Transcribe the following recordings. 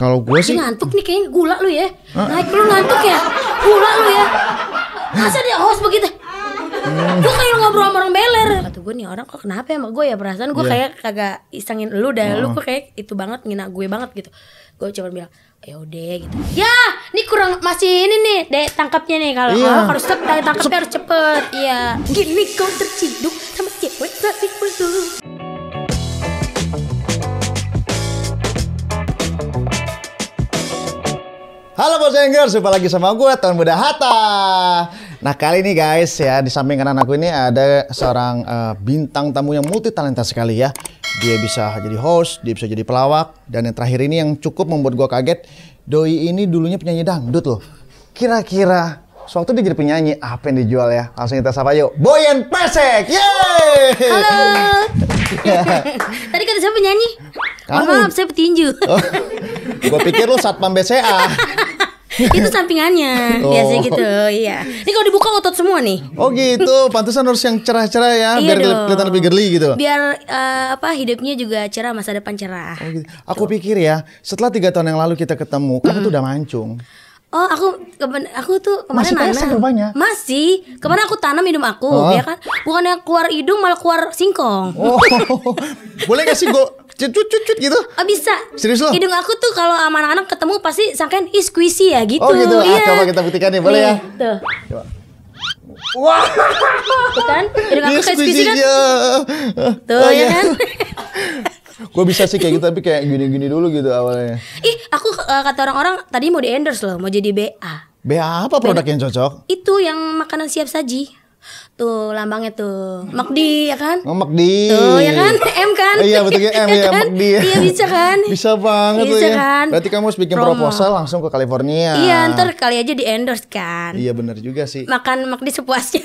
Kalau gue sih ngantuk nih kayaknya gula lu ya. Hah? Naik lu ngantuk ya? Gula lu ya. Masa dia host begitu? Hmm. Gue kayak ngobrol sama orang beler Kata gue nih orang kok kenapa ya sama gue ya Perasaan gue yeah. kayak kagak isengin lu dah. oh. lu kok kayak itu banget ngina gue banget gitu Gue cuma bilang yaudah gitu Ya ini kurang masih ini nih deh tangkapnya nih Kalau yeah. harus cepet tangkapnya harus cepet Iya Gini kau terciduk sama cewek gak dulu. Halo Bos Engger, jumpa lagi sama gue Tahun Muda Hatta. Nah kali ini guys ya di samping kanan aku ini ada seorang uh, bintang tamu yang multi talenta sekali ya. Dia bisa jadi host, dia bisa jadi pelawak, dan yang terakhir ini yang cukup membuat gue kaget. Doi ini dulunya penyanyi dangdut loh. Kira-kira Suatu dia jadi penyanyi, apa yang dijual ya? Langsung kita sapa yuk. Boyen Pesek. Yeay! Halo. Tadi kata siapa penyanyi? Kamu. Oh, maaf, saya petinju. Oh, gue pikir lu satpam BCA. itu sampingannya oh. biasanya gitu iya ini kalau dibuka otot semua nih oh gitu pantesan harus yang cerah-cerah ya iya biar kelihatan lebih girly gitu biar uh, apa hidupnya juga cerah masa depan cerah oh, gitu. aku tuh. pikir ya setelah tiga tahun yang lalu kita ketemu kamu tuh udah mancung Oh aku keben aku tuh kemarin masih nanam rupanya. masih kemarin aku tanam hidung aku oh. ya kan Bukan yang keluar hidung malah keluar singkong. Oh, boleh gak sih gue cut cucut cut gitu? Oh, bisa. Serius lo? Hidung aku tuh kalau sama anak-anak ketemu pasti sangkain is squishy ya gitu. Oh gitu. Ya. Ah, iya. coba kita buktikan nih boleh Nih, ya. Iya, tuh. Coba. Wah, kan? Hidung aku kayak squishy kan? Tuh oh, ya iya. kan? gue bisa sih kayak gitu tapi kayak gini-gini dulu gitu awalnya. Ih, aku uh, kata orang-orang tadi mau di endorse loh, mau jadi BA. BA apa produk yang cocok? Itu yang makanan siap saji. Tuh lambangnya tuh Makdi ya kan? Oh, Makdi. Tuh ya kan? M kan? Eh, iya betulnya M ya iya, kan? Makdi. Iya bisa kan? Bisa banget bisa tuh ya. kan? Berarti kamu harus bikin Promo. proposal langsung ke California. Iya, ntar kali aja di endorse kan. Iya benar juga sih. Makan Makdi sepuasnya.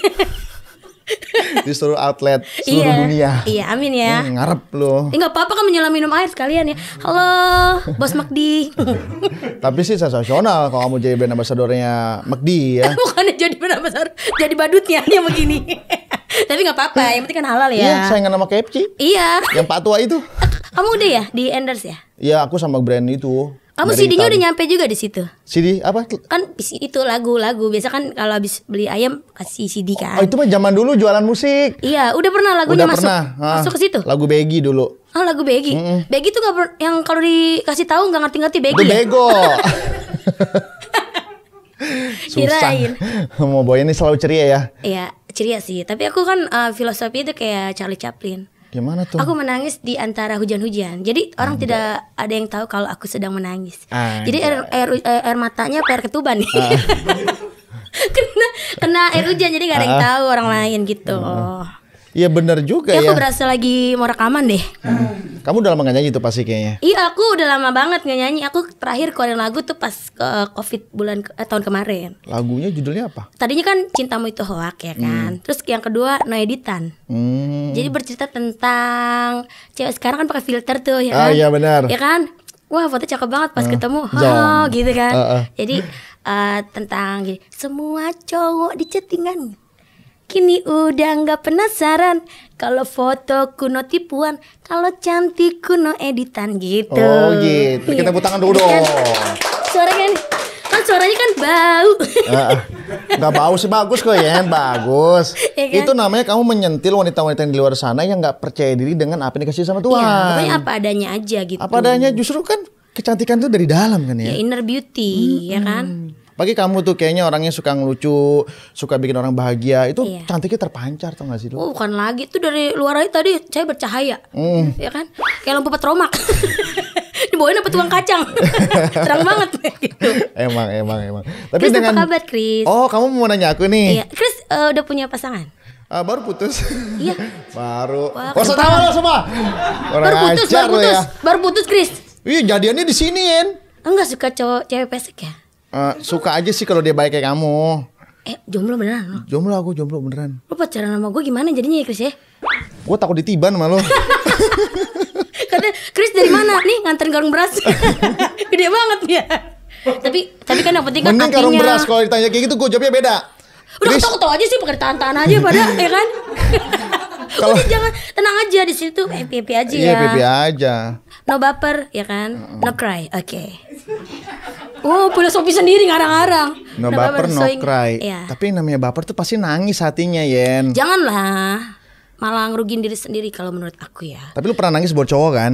di seluruh outlet seluruh iya, dunia. Iya, amin ya. Hmm, ngarep lo. Enggak gak apa-apa kan menyelam minum air sekalian ya. Halo, Bos Makdi. Tapi sih sensasional kalau kamu jadi brand ambassadornya Makdi ya. Bukannya jadi brand ambassador, jadi badutnya yang begini. Tapi nggak apa-apa, yang penting kan halal ya. Iya, nggak nama KFC. Iya. Yang Pak itu. Kamu udah ya di endorse ya? Iya, aku sama brand itu. Kamu CD-nya udah nyampe juga di situ. CD apa? Kan itu lagu-lagu. Biasa kan kalau habis beli ayam kasih CD kan. Oh, itu mah zaman dulu jualan musik. Iya, udah pernah lagunya udah masuk. Pernah. Ah. masuk ke situ. Lagu Begi dulu. Oh, lagu Begi. Mm -mm. Begi tuh gak yang kalau dikasih tahu nggak ngerti-ngerti Begi. ya? bego. Susah. Kirain. Mau boy ini selalu ceria ya? Iya, ceria sih. Tapi aku kan uh, filosofi itu kayak Charlie Chaplin. Gimana tuh? Aku menangis di antara hujan-hujan. Jadi orang tidak ada yang tahu kalau aku sedang menangis. Anjay. Jadi air, air eh, air matanya keluar ketuban nih. Ah. kena kena air hujan jadi gak ada yang ah. tahu orang lain gitu. Ah. Iya bener juga ya. ya. Aku berasa lagi mau rekaman deh. Hmm. Kamu udah lama gak nyanyi tuh pasti kayaknya. Iya aku udah lama banget gak nyanyi. Aku terakhir keluarin lagu tuh pas ke covid bulan eh, tahun kemarin. Lagunya judulnya apa? Tadinya kan Cintamu Itu Hoak ya kan. Hmm. Terus yang kedua No Editan. Hmm. Jadi bercerita tentang cewek sekarang kan pakai filter tuh ya ah, kan. Ah iya benar. Ya kan. Wah foto cakep banget pas uh, ketemu, oh gitu kan. Uh, uh. Jadi uh, tentang gini, semua cowok di chattingan Kini udah nggak penasaran kalau foto kuno tipuan, kalau cantik kuno editan gitu. Oh gitu. Kita tepuk tangan dulu iya kan? dong. Kan, suaranya kan suaranya kan bau. Ah, ah. Nggak bau sih bagus kok ya, bagus. ya kan? Itu namanya kamu menyentil wanita-wanita yang di luar sana yang nggak percaya diri dengan apa yang dikasih sama iya, Tuhan. Iya, apa adanya aja gitu. Apa adanya justru kan kecantikan itu dari dalam kan ya. Ya inner beauty, hmm. ya kan. Hmm. Pagi kamu tuh kayaknya orangnya suka ngelucu, suka bikin orang bahagia, itu iya. cantiknya terpancar tau gak sih lu? Oh, bukan lagi itu dari luar aja tadi saya bercahaya. Mm. Ya kan? Kayak lampu petromak. Dibawain apa tuang kacang. Terang banget gitu. Emang emang emang. Tapi Chris, dengan apa kabar Chris? Oh, kamu mau nanya aku nih. Iya. Chris uh, udah punya pasangan? Uh, baru putus. Iya. baru. Wah, oh, tahu lo semua. Orang baru putus, baru ya. putus. Ya. Baru putus, Chris. Iya, jadiannya di sini, Enggak suka cowok cewek pesek ya? uh, suka aja sih kalau dia baik kayak kamu. Eh, jomblo beneran lo? Jomblo aku jomblo beneran. Lo pacaran sama gue gimana jadinya ya Chris ya? Gue takut ditiban sama lo. Kata Chris dari mana? Nih nganterin karung beras. Gede banget ya. Tapi tapi kan yang penting kan Mending karung beras kalau ditanya kayak gitu gue jawabnya beda. Udah Chris... ketawa aja sih pakai tahan-tahan aja pada ya kan. Kalau jangan tenang aja di situ happy-happy eh, aja iya, ya. Iya, happy aja no baper ya kan uh no cry oke okay. Oh, sopi sendiri ngarang-ngarang. No, no baper, baper no soing. cry. Ya. Tapi yang namanya baper tuh pasti nangis hatinya, Yen. Janganlah. Malah ngerugin diri sendiri kalau menurut aku ya. Tapi lu pernah nangis buat cowok kan?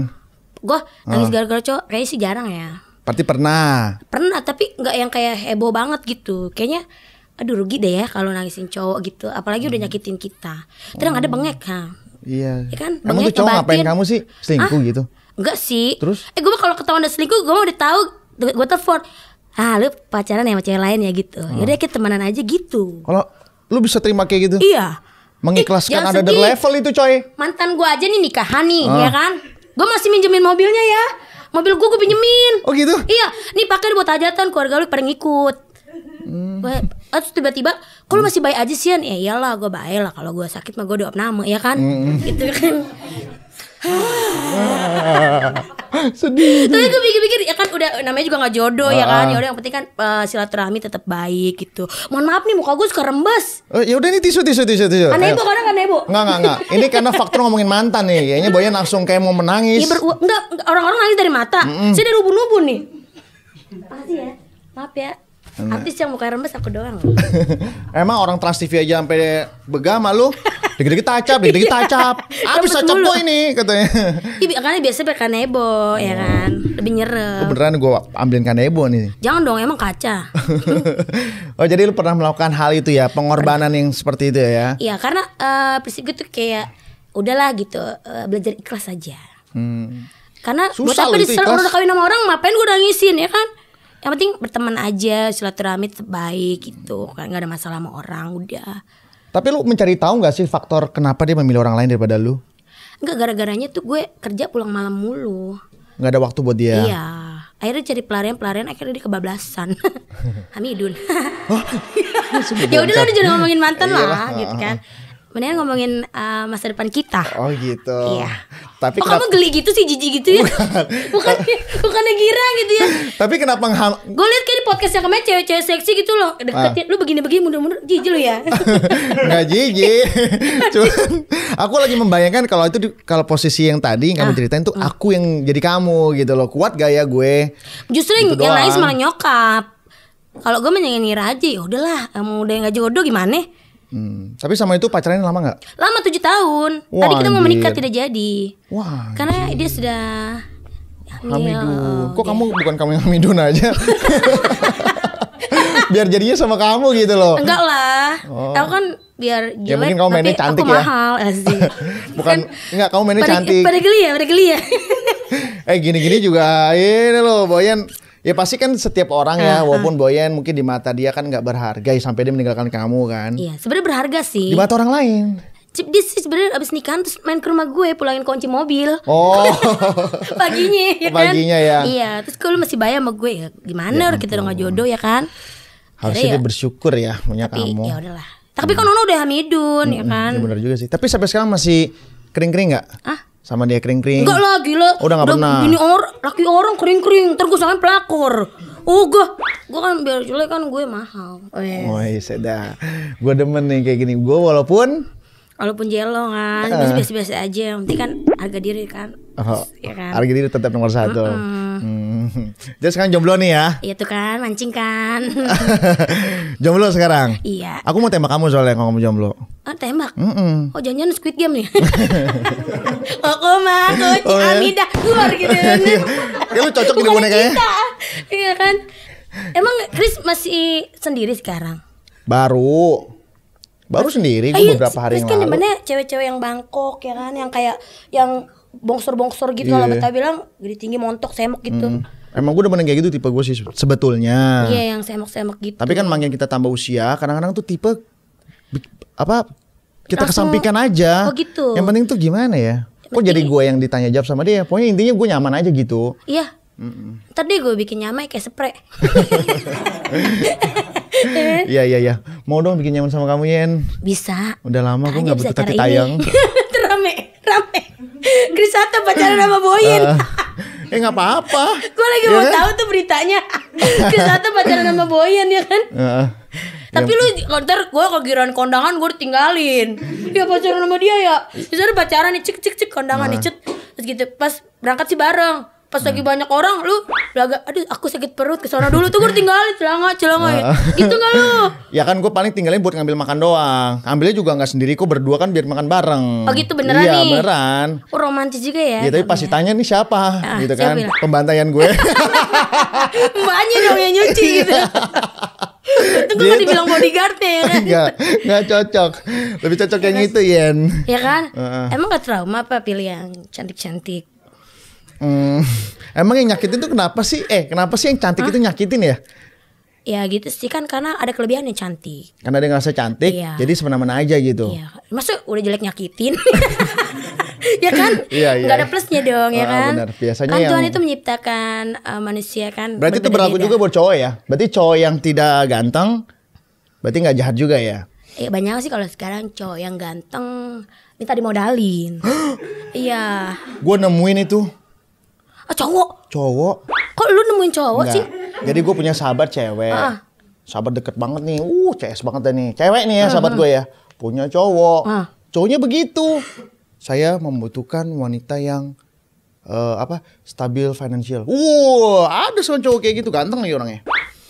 Gue ah. nangis gara-gara cowok kayaknya sih jarang ya. Pasti pernah. Pernah, tapi nggak yang kayak heboh banget gitu. Kayaknya aduh rugi deh ya kalau nangisin cowok gitu, apalagi hmm. udah nyakitin kita. Terang oh. ada bengek, ha. Iya. Ya kan? Emang bengek, tuh cowok ngapain kamu sih? Selingkuh ah? gitu. Enggak sih. Terus? Eh gue kalau ketahuan udah selingkuh, gue mau ditahu. Gue telepon. Ah lu pacaran ya sama cewek lain ya gitu. Hmm. Yaudah kita temenan aja gitu. Kalau lu bisa terima kayak gitu? Iya. Mengikhlaskan ada eh, level itu coy. Mantan gue aja nih nikah, Hani, hmm. Ah. ya kan? Gue masih minjemin mobilnya ya. Mobil gue gue pinjemin. Oh gitu? Iya. Nih pakai buat hajatan keluarga lu pada ngikut. Hmm. Gue terus tiba-tiba kalau masih baik aja sih ya iyalah gue baik lah kalau gue sakit mah gue doa nama ya kan hmm. gitu kan sedih tapi gue pikir-pikir ya kan udah namanya juga gak jodoh uh, ya kan ah. ya udah yang penting kan uh, silaturahmi tetap baik gitu mohon maaf nih muka gue suka rembes uh, ya udah ini tisu tisu tisu tisu aneh bu karena aneh bu nggak nggak nggak ini karena faktor ngomongin mantan nih kayaknya boya langsung kayak mau menangis ya, enggak orang-orang nangis dari mata mm -mm. saya dari ubun-ubun nih pasti ya maaf ya Nah. Artis yang muka remes aku doang. Emang orang Trans TV aja sampai begama lu. Dikit-dikit tacap, dikit-dikit tacap. Iya. Habis tacap gua ini katanya. Iya, karena biasa pakai kanebo ya oh. kan. Lebih nyerem. Oh, beneran gua ambilin kanebo nih. Jangan dong, emang kaca. oh, jadi lu pernah melakukan hal itu ya, pengorbanan yang seperti itu ya. Iya, karena uh, prinsip gue kayak udahlah gitu, eh, belajar ikhlas aja. Hmm. Karena Susah buat apa diserang orang udah kawin sama orang, ngapain gue udah ngisin ya kan? yang penting berteman aja silaturahmi baik gitu kan nggak ada masalah sama orang udah tapi lu mencari tahu nggak sih faktor kenapa dia memilih orang lain daripada lu nggak gara-garanya tuh gue kerja pulang malam mulu nggak ada waktu buat dia iya akhirnya cari pelarian pelarian akhirnya dia kebablasan Hamidun ya udah lu udah jangan ngomongin mantan iya. lah gitu kan mendingan ngomongin uh, masa depan kita. Oh gitu. Iya. Tapi oh, kenapa... kamu geli gitu sih, jijik gitu ya? Bukan, bukan, bukan gira gitu ya. Tapi kenapa ngham? Gue liat kayak di podcast yang kemarin cewek-cewek seksi gitu loh, deketin, ah. lu begini-begini mundur-mundur, jijik lu ya? Gak jijik. Cuma aku lagi membayangkan kalau itu kalau posisi yang tadi yang kamu ah. ceritain tuh hmm. aku yang jadi kamu gitu loh, kuat gaya gue. Justru gitu yang lain malah nyokap. Kalau gue mendingan ngira aja, ya udahlah, mau udah nggak jodoh gimana? Hmm. Tapi sama itu pacarannya lama nggak? Lama tujuh tahun. Wah, Tadi kita mau menikah tidak jadi. Wah. Karena anjir. dia sudah hamil. Oh, Kok kamu bukan kamu yang Hamidun aja? biar jadinya sama kamu gitu loh. Enggak lah. Oh. Aku kan biar ya, jelek ya, mungkin kamu mainnya cantik aku ya. mahal asik. bukan kan enggak kamu mainnya pada, cantik. Pada geli ya, pada geli ya. eh gini-gini juga ini loh Boyan Ya pasti kan setiap orang ya, uh, walaupun ah. Boyen mungkin di mata dia kan nggak berharga ya, sampai dia meninggalkan kamu kan. Iya, sebenarnya berharga sih. Di mata orang lain. Cip dia sih sebenarnya abis nikahan terus main ke rumah gue pulangin kunci mobil. Oh. paginya ya kan. Paginya ya. Iya, terus kalau masih bayar sama gue ya gimana ya, kita udah gak jodoh ya kan. Harusnya ya, bersyukur ya punya tapi, kamu. ya udahlah. Tapi kan Nono udah Hamidun hmm, ya kan. Ya bener juga sih. Tapi sampai sekarang masih kering-kering nggak? ah, sama dia kering-kering. Enggak lah gila. Oh, udah gak pernah. Ini orang laki orang kering-kering, terus gue pelakor. Oh gue, gue kan biar jelek kan gue mahal. Oh iya. Oh iya Gue demen nih kayak gini. Gue walaupun walaupun jelo kan, eh. biasa-biasa uh. aja. nanti kan harga diri kan. Oh, ya kan? Harga diri tetap nomor satu. uh -uh. Hmm. Jadi sekarang jomblo nih ya? Iya tuh kan, mancing kan. jomblo sekarang? Iya. Aku mau tembak kamu soalnya kalau kamu jomblo. Oh, tembak? Mm -mm. Oh jangan Squid Game nih? Aku oh, mah kucing oh, ya? Amida keluar gitu. ya cocok di boneka ya? Iya kan? Emang Chris masih sendiri sekarang? Baru Baru sendiri, gue iya, beberapa hari Chris yang kan lalu. Chris kan cewek-cewek yang Bangkok ya kan, yang kayak yang bongsor-bongsor gitu yeah. kalau iya, betah iya. bilang gede tinggi montok semok gitu. Hmm. Emang gue udah menang kayak gitu tipe gue sih sebetulnya. Iya yeah, yang semok-semok gitu. Tapi kan makin kita tambah usia, kadang-kadang tuh tipe apa kita Langsung, kesampingkan aja. Oh gitu. Yang penting tuh gimana ya? Kok Mesti... jadi gue yang ditanya jawab sama dia? Pokoknya intinya gue nyaman aja gitu. Iya. Yeah. Mm -mm. Tadi gue bikin nyamai kayak spray. Iya iya iya. Mau dong bikin nyaman sama kamu Yen. Bisa. Udah lama gue nggak butuh tayang. rame rame Krisata pacaran sama Boyin uh, eh nggak apa-apa gue lagi yeah. mau kan? tahu tuh beritanya Krisata pacaran sama Boyin ya kan uh, tapi yeah. lu ntar gue kegiran kondangan gue tinggalin ya pacaran sama dia ya terus pacaran nih cek cek cek kondangan uh. nih cek terus gitu pas berangkat sih bareng pas lagi hmm. banyak orang lu laga aduh aku sakit perut ke sana dulu tuh gue tinggalin celanga celanga ya. Ah. gitu gak lu ya kan gue paling tinggalin buat ngambil makan doang ambilnya juga nggak sendiri kok berdua kan biar makan bareng oh gitu beneran iya, nih beneran oh romantis juga ya Iya tapi pasti tanya nih siapa uh, gitu kan bilang. pembantaian gue mbaknya dong yang nyuci gitu iya. itu gue gitu. dibilang bodyguard ya kan Enggak, enggak cocok Lebih cocok yang iya itu Yen Ya kan? Uh -uh. Emang gak trauma apa pilih yang cantik-cantik Hmm. emang yang nyakitin tuh kenapa sih? Eh, kenapa sih yang cantik Hah? itu nyakitin ya? Ya gitu sih kan karena ada kelebihan yang cantik. Karena dia ngerasa cantik, iya. jadi semena-mena aja gitu. Iya. Masuk udah jelek nyakitin. ya kan? Iya, iya. Gak ada plusnya dong, ya ah, kan? Benar. Biasanya kan yang... Tuhan itu menciptakan uh, manusia kan. Berarti itu berlaku juga buat cowok ya. Berarti cowok yang tidak ganteng, berarti nggak jahat juga ya? Eh, banyak sih kalau sekarang cowok yang ganteng minta dimodalin. Iya. Gue nemuin itu Ah, cowok. Cowok. Kok lu nemuin cowok Nggak. sih? Jadi gue punya sahabat cewek. Ah, ah. Sahabat deket banget nih. Uh, CS banget nih. Cewek nih ya ah, sahabat ah. gue ya. Punya cowok. Ah. Cowoknya begitu. Saya membutuhkan wanita yang uh, apa stabil financial. Uh, ada sama cowok kayak gitu ganteng nih orangnya.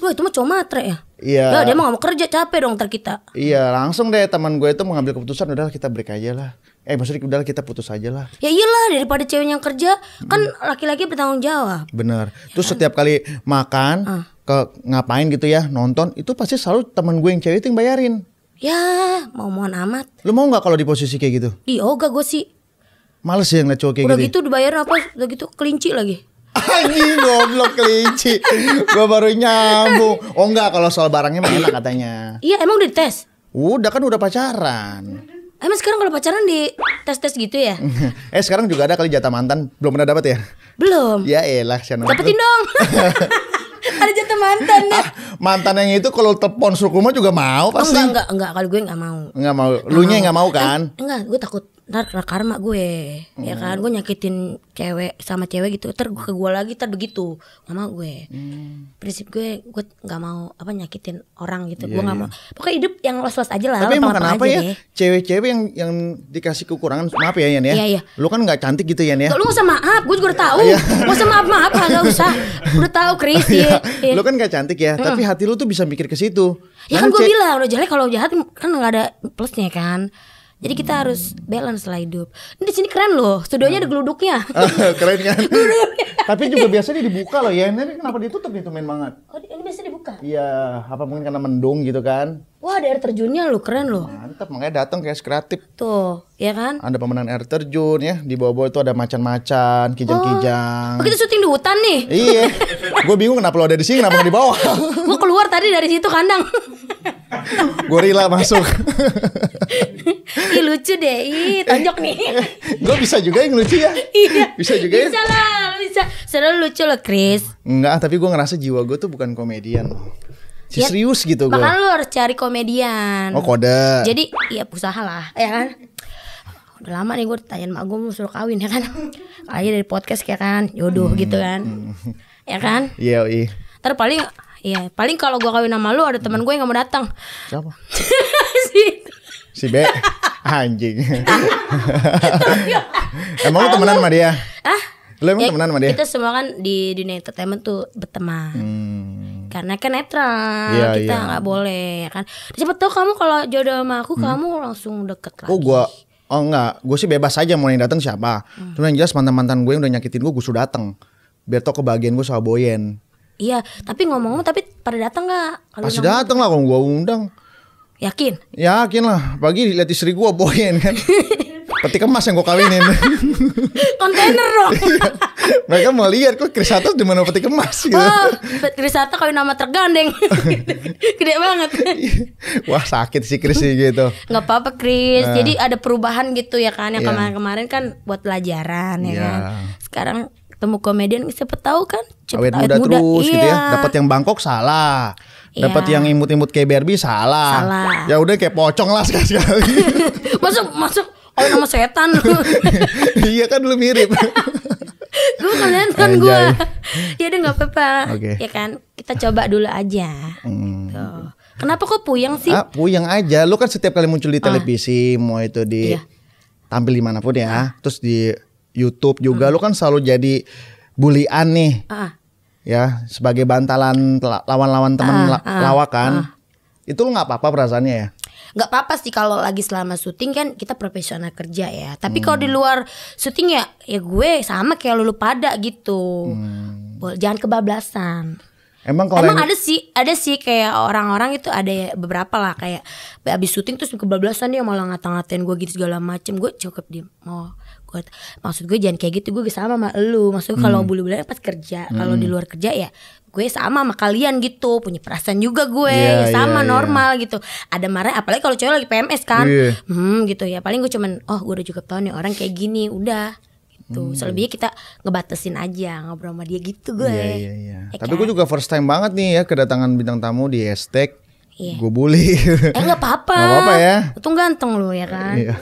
Wah itu mah cowok matre ya. Iya. Gak, dia mau gak mau kerja capek dong ntar kita. Iya, langsung deh teman gue itu mengambil keputusan udah kita break aja lah. Eh maksudnya udah kita putus aja lah. Ya iyalah daripada cewek yang kerja kan laki-laki bertanggung jawab. Bener. Ya Terus setiap kali makan uh. ke ngapain gitu ya nonton itu pasti selalu teman gue yang cewek itu yang bayarin. Ya mau mohon amat. Lu mau nggak kalau di posisi kayak gitu? Di oga gue sih. Males ya ngeliat cowok kayak gitu. Udah gitu, ya? gitu dibayar apa? Udah gitu kelinci lagi. Anjing goblok kelinci. Gua baru nyambung. Oh enggak kalau soal barangnya mah enak katanya. Iya, emang udah dites? Udah kan udah pacaran. Emang sekarang kalau pacaran di tes-tes gitu ya? eh sekarang juga ada kali jatah mantan, belum pernah dapat ya? Belum. Ya elah, siapa Dapetin dong. ada jatah mantan nih. Ya? Ah, mantan yang itu kalau telepon suruh rumah juga mau pasti. Oh, enggak enggak enggak kalau gue enggak mau. Enggak mau. Lu nya enggak mau kan? Eh, enggak, gue takut ntar kena karma gue ya hmm. ya kan gue nyakitin cewek sama cewek gitu ter ke gue lagi ter begitu gak mau gue hmm. prinsip gue gue nggak mau apa nyakitin orang gitu yeah, gue nggak yeah. mau pokoknya hidup yang los los aja lah tapi emang kenapa ya cewek-cewek yang yang dikasih kekurangan maaf ya Yan ya yeah, yeah. lu kan nggak cantik gitu Yan ya lu gak usah maaf gue juga udah tahu iya. gak usah maaf maaf gak usah udah tahu Chris ya. lu kan nggak cantik ya tapi hati lu tuh bisa mikir ke situ ya nah, kan, kan gue bilang udah jelek kalau jahat kan nggak ada plusnya kan jadi kita harus balance lah hidup. Ini di sini keren loh, studionya ada hmm. geluduknya. Ah, keren kan? Tapi juga biasanya dibuka loh ya. Ini kenapa ditutup nih gitu, main banget? Oh, ini biasanya dibuka? Iya, apa mungkin karena mendung gitu kan? Wah, ada air terjunnya loh, keren loh. Mantap, makanya datang kayak kreatif. Tuh, ya kan? Ada pemenang air terjun ya. Di bawah-bawah itu ada macan-macan, kijang-kijang. Oh, oh kita syuting di hutan nih. iya. Gue bingung kenapa lo ada di sini, kenapa di bawah? Gue keluar tadi dari situ kandang gorila masuk. Ih lucu deh, ih tonjok nih. Gue bisa juga yang lucu ya. Iya. Bisa juga ya. Bisa lah, bisa. Selalu lucu loh, Chris. Enggak, tapi gue ngerasa jiwa gue tuh bukan komedian. Si ya, serius gitu gue. Makanya lo harus cari komedian. Oh kode. Jadi ya usaha lah, ya kan? Udah lama nih gue ditanyain mak gue mau suruh kawin ya kan Kali dari podcast ya kan Jodoh hmm, gitu kan hmm. Ya kan Iya yeah, iya Iya, paling kalau gua kawin sama lu ada teman gue yang gak mau datang. Siapa? si si B. Ah, anjing. Emang lu temenan sama dia? Ah? Lu emang ya, temenan sama dia? Kita semua kan di dunia entertainment tuh berteman. Hmm karena kan netral iya, iya. ya, kita nggak ya. Gak boleh kan siapa tau kamu kalau jodoh sama aku hmm. kamu langsung deket lagi oh gua oh enggak gue sih bebas aja mau yang datang siapa hmm. cuma yang jelas mantan mantan gue yang udah nyakitin gue gue sudah datang biar tau kebahagiaan gue sama Boyen Iya, tapi ngomong-ngomong tapi pada datang nggak? Pasti datang lah kalau gua undang. Yakin? Yakin lah. Pagi lihat istri gua boyen kan. Peti kemas yang gua kawinin. Kontainer dong. Iya. Mereka mau lihat kok Krisata di mana peti kemas gitu. Oh, Krisata kawin nama tergandeng. Gede banget. Wah, sakit sih Kris gitu. Nggak apa-apa Kris. Nah. Jadi ada perubahan gitu ya kan. Yang iya. kemarin-kemarin yeah. kan buat pelajaran ya yeah. kan. Sekarang ketemu komedian siapa tahu kan cepet awet, awet muda, muda terus iya. gitu ya iya. dapat yang bangkok salah iya. dapat yang imut-imut kayak Barbie salah, salah. ya udah kayak pocong lah sekali sekali masuk masuk oh nama setan iya kan lu mirip gue kalian kan gue ya udah nggak apa-apa okay. ya kan kita coba dulu aja hmm. Tuh. kenapa kok puyeng sih ah, puyeng aja lu kan setiap kali muncul di ah. televisi ah. mau itu di iya. tampil dimanapun ya ah. terus di YouTube juga hmm. lu kan selalu jadi bulian nih. Uh. Ya, sebagai bantalan lawan-lawan teman uh, uh, Uh. Itu lu nggak apa-apa perasaannya ya? nggak apa-apa sih kalau lagi selama syuting kan kita profesional kerja ya tapi hmm. kalau di hmm. luar syuting ya ya gue sama kayak lulu pada gitu hmm. jangan kebablasan Emang kalau Emang yang... ada sih, ada sih kayak orang-orang itu ada ya beberapa lah kayak abis syuting terus kebablasan dia malah ngata-ngatain gue gitu segala macem gue cukup dia. mau oh, takut maksud gue jangan kayak gitu gue sama sama lu maksud kalau hmm. bulu-bulan pas kerja kalau di hmm. luar kerja ya gue sama sama kalian gitu punya perasaan juga gue yeah, iya, sama yeah, normal yeah. gitu ada marah apalagi kalau cowok lagi PMS kan yeah. hmm gitu ya paling gue cuman oh gue udah juga tau nih orang kayak gini udah gitu hmm. selebihnya kita ngebatasin aja ngobrol sama dia gitu gue yeah, yeah, yeah. Ya, Tapi kan? gue juga first time banget nih ya kedatangan bintang tamu di Estek Iya. Gue bully. Eh gak apa-apa. Gak apa-apa ya. Untung ganteng lu ya kan. Iya.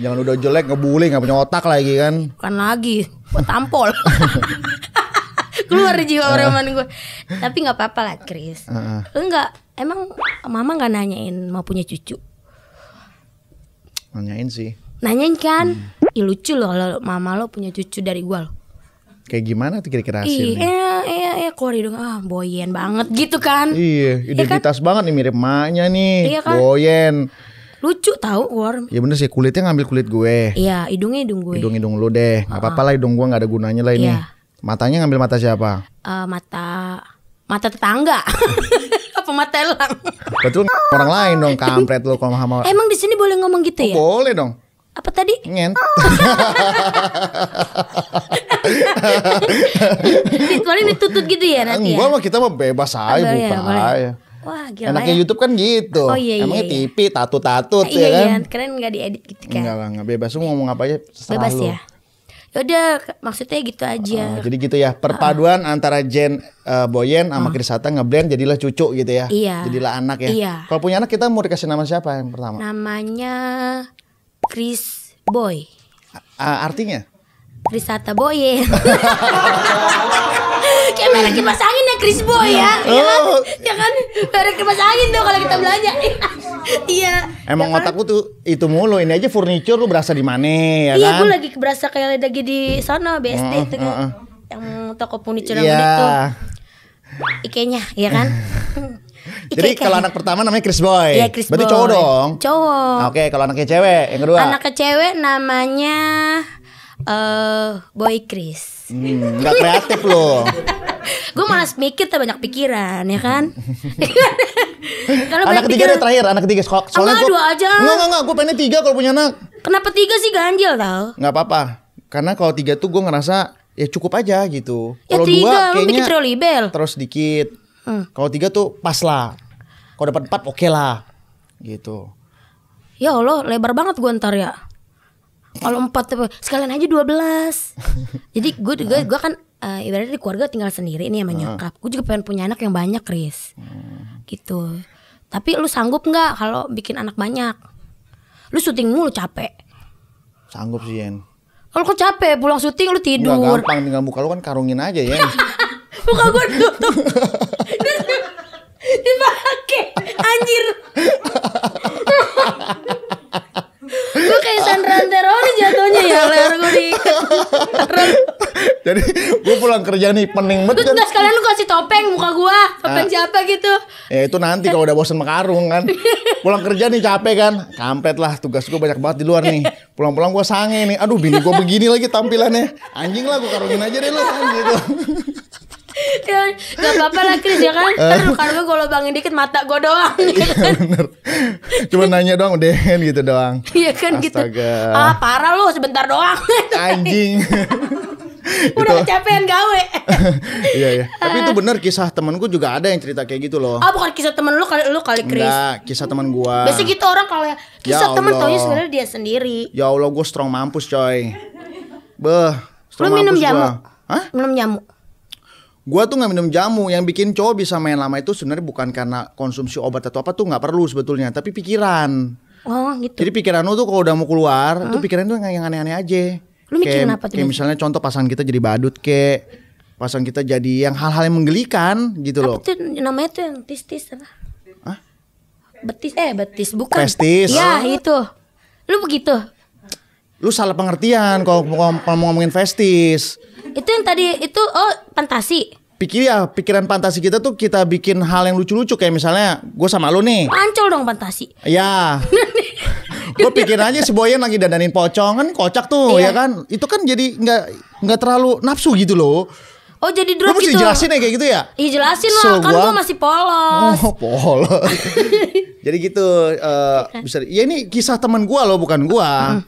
Jangan udah jelek ngebully gak punya otak lagi kan. Bukan lagi. Gue tampol. Keluar jiwa uh. preman gue. Tapi gak apa-apa lah Chris. Uh. Lu nggak emang mama gak nanyain mau punya cucu. Nanyain sih. Nanyain kan. Hmm. Ih, lucu loh kalau mama lo punya cucu dari gue loh. Kayak gimana tuh kira-kira hasilnya? Iya, iya, iya, keluar hidung ah boyen banget gitu kan. Iya, identitas iya kan? banget nih mirip maknya nih. Iya kan? Boyen. Lucu tau war. Ya bener sih kulitnya ngambil kulit gue. Iya, hidungnya hidung gue. Hidung-hidung lu deh. Enggak ah. apa-apa lah hidung gue nggak ada gunanya lah ini. Iya. Matanya ngambil mata siapa? Uh, mata mata tetangga. apa mata elang? Betul orang lain dong kampret lo, kalau mau. Emang di sini boleh ngomong gitu oh, ya? Oh, boleh dong. Apa tadi? Ngent. Paling ditutut gitu ya nanti. Enggak ya? mah kita mah bebas aja Aduh, buka ya, aja. Wah, gila Enaknya ya. YouTube kan gitu. Oh, iya, iya, Emangnya iya. iya. TV tatu ah, iya, ya iya. kan. Iya, keren enggak diedit gitu kan. Enggak lah, enggak bebas lu ngomong apa aja Bebas lu. Ya? ya. udah, maksudnya gitu aja. Uh, jadi gitu ya, perpaduan uh, antara Jen uh, Boyen sama uh. Krisata ngeblend jadilah cucu gitu ya. Iya. Jadilah anak ya. Iya. Kalau punya anak kita mau dikasih nama siapa yang pertama? Namanya Chris Boy. A artinya? Krisata Boye. kayak merek kipas angin ya Chris Boy ya, ya kan? Ya kan? Merek kipas angin dong kalau kita belanja. Iya. iya. Emang iya kan? otakku tuh itu mulu ini aja furniture lu berasa di mana ya iya, kan? Iya, gue lagi berasa kayak lagi di sana BSD itu kan. Yang toko furniture yeah. yang gede tuh. Ikenya, ya kan? Ike, Jadi kalau anak pertama namanya Chris Boy. Iya, Chris Berarti Boy. cowok dong. Cowok. Oke, kalau anaknya cewek, yang kedua. Anaknya cewek namanya uh, Boy Chris. Hmm, gak kreatif loh. gue malas mikir tuh banyak pikiran ya kan. anak ketiga pikiran, terakhir, anak ketiga sekolah. Soalnya gua, dua aja. Enggak enggak enggak, gue pengen tiga kalau punya anak. Kenapa tiga sih ganjil tau? Gak apa-apa, karena kalau tiga tuh gue ngerasa ya cukup aja gitu. Ya, kalau dua kayaknya bikin terus sedikit. Hmm. Kalau tiga tuh pas lah. Kalau dapat empat oke okay lah gitu. Ya Allah, lebar banget gue ntar ya. Kalau empat sekalian aja dua belas. Jadi gue juga gue kan uh, ibaratnya di keluarga tinggal sendiri ini sama nyokap. Gue juga pengen punya anak yang banyak, Chris. Hmm. Gitu. Tapi lu sanggup nggak kalau bikin anak banyak? Lu syuting mulu capek. Sanggup sih, Yen. Kalau kok capek pulang syuting lu tidur. Enggak gampang tinggal buka lu kan karungin aja, ya. buka gue tutup. Dipakai anjir. Gue kayak Sandra teroris jatuhnya ya leher gue di Jadi gue pulang kerja nih pening banget. Terus udah kan. sekalian lu kasih topeng muka gue, topeng nah, siapa gitu. Ya itu nanti kalau udah bosen makarung kan. Pulang kerja nih capek kan, kampet lah tugas gue banyak banget di luar nih. Pulang-pulang gue sange nih, aduh bini gue begini lagi tampilannya. Anjing lah gue karungin aja deh lu anjing gitu ya nggak apa-apa lah Kris ya kan uh, eh. gue kalau bangin dikit mata gue doang iya gitu kan? bener cuma nanya doang deh kan, gitu doang iya kan gitu ah parah lo sebentar doang anjing udah kecapean gawe iya iya tapi itu ah. benar kisah temenku juga ada yang cerita kayak gitu loh ah bukan kisah temen lu kali lu kali Chris Enggak, kisah temen gue. biasa gitu orang kalau ya, kisah ya tau ya sebenarnya dia sendiri ya Allah gue strong mampus coy beh strong lu minum jamu Hah? minum jamu Gue tuh nggak minum jamu yang bikin cowok bisa main lama itu sebenarnya bukan karena konsumsi obat atau apa tuh nggak perlu sebetulnya, tapi pikiran. Oh, gitu. Jadi pikiran lu tuh kalau udah mau keluar, hmm? tuh pikiran tuh yang aneh-aneh aja. Lu mikirin kayak, apa tuh? Kayak misalnya contoh pasangan kita jadi badut ke, pasangan kita jadi yang hal-hal yang menggelikan gitu loh. Apa tuh namanya tuh yang tis-tis apa? Hah? Betis eh betis bukan. Pestis. Ya itu. Lu begitu? Lu salah pengertian kalau mau ngomongin festis. Itu yang tadi itu oh fantasi pikir ya pikiran fantasi kita tuh kita bikin hal yang lucu-lucu kayak misalnya gue sama lu nih pancol dong fantasi ya gue pikir aja si Boyan lagi dandanin pocong kan kocak tuh iya. ya kan itu kan jadi nggak nggak terlalu nafsu gitu loh Oh jadi drop gitu. Lu mesti gitu. jelasin ya kayak gitu ya? Iya jelasin so, lah, kan gua, masih polos. Oh, polos. jadi gitu uh, bisa ya ini kisah teman gua loh bukan gua. Hmm.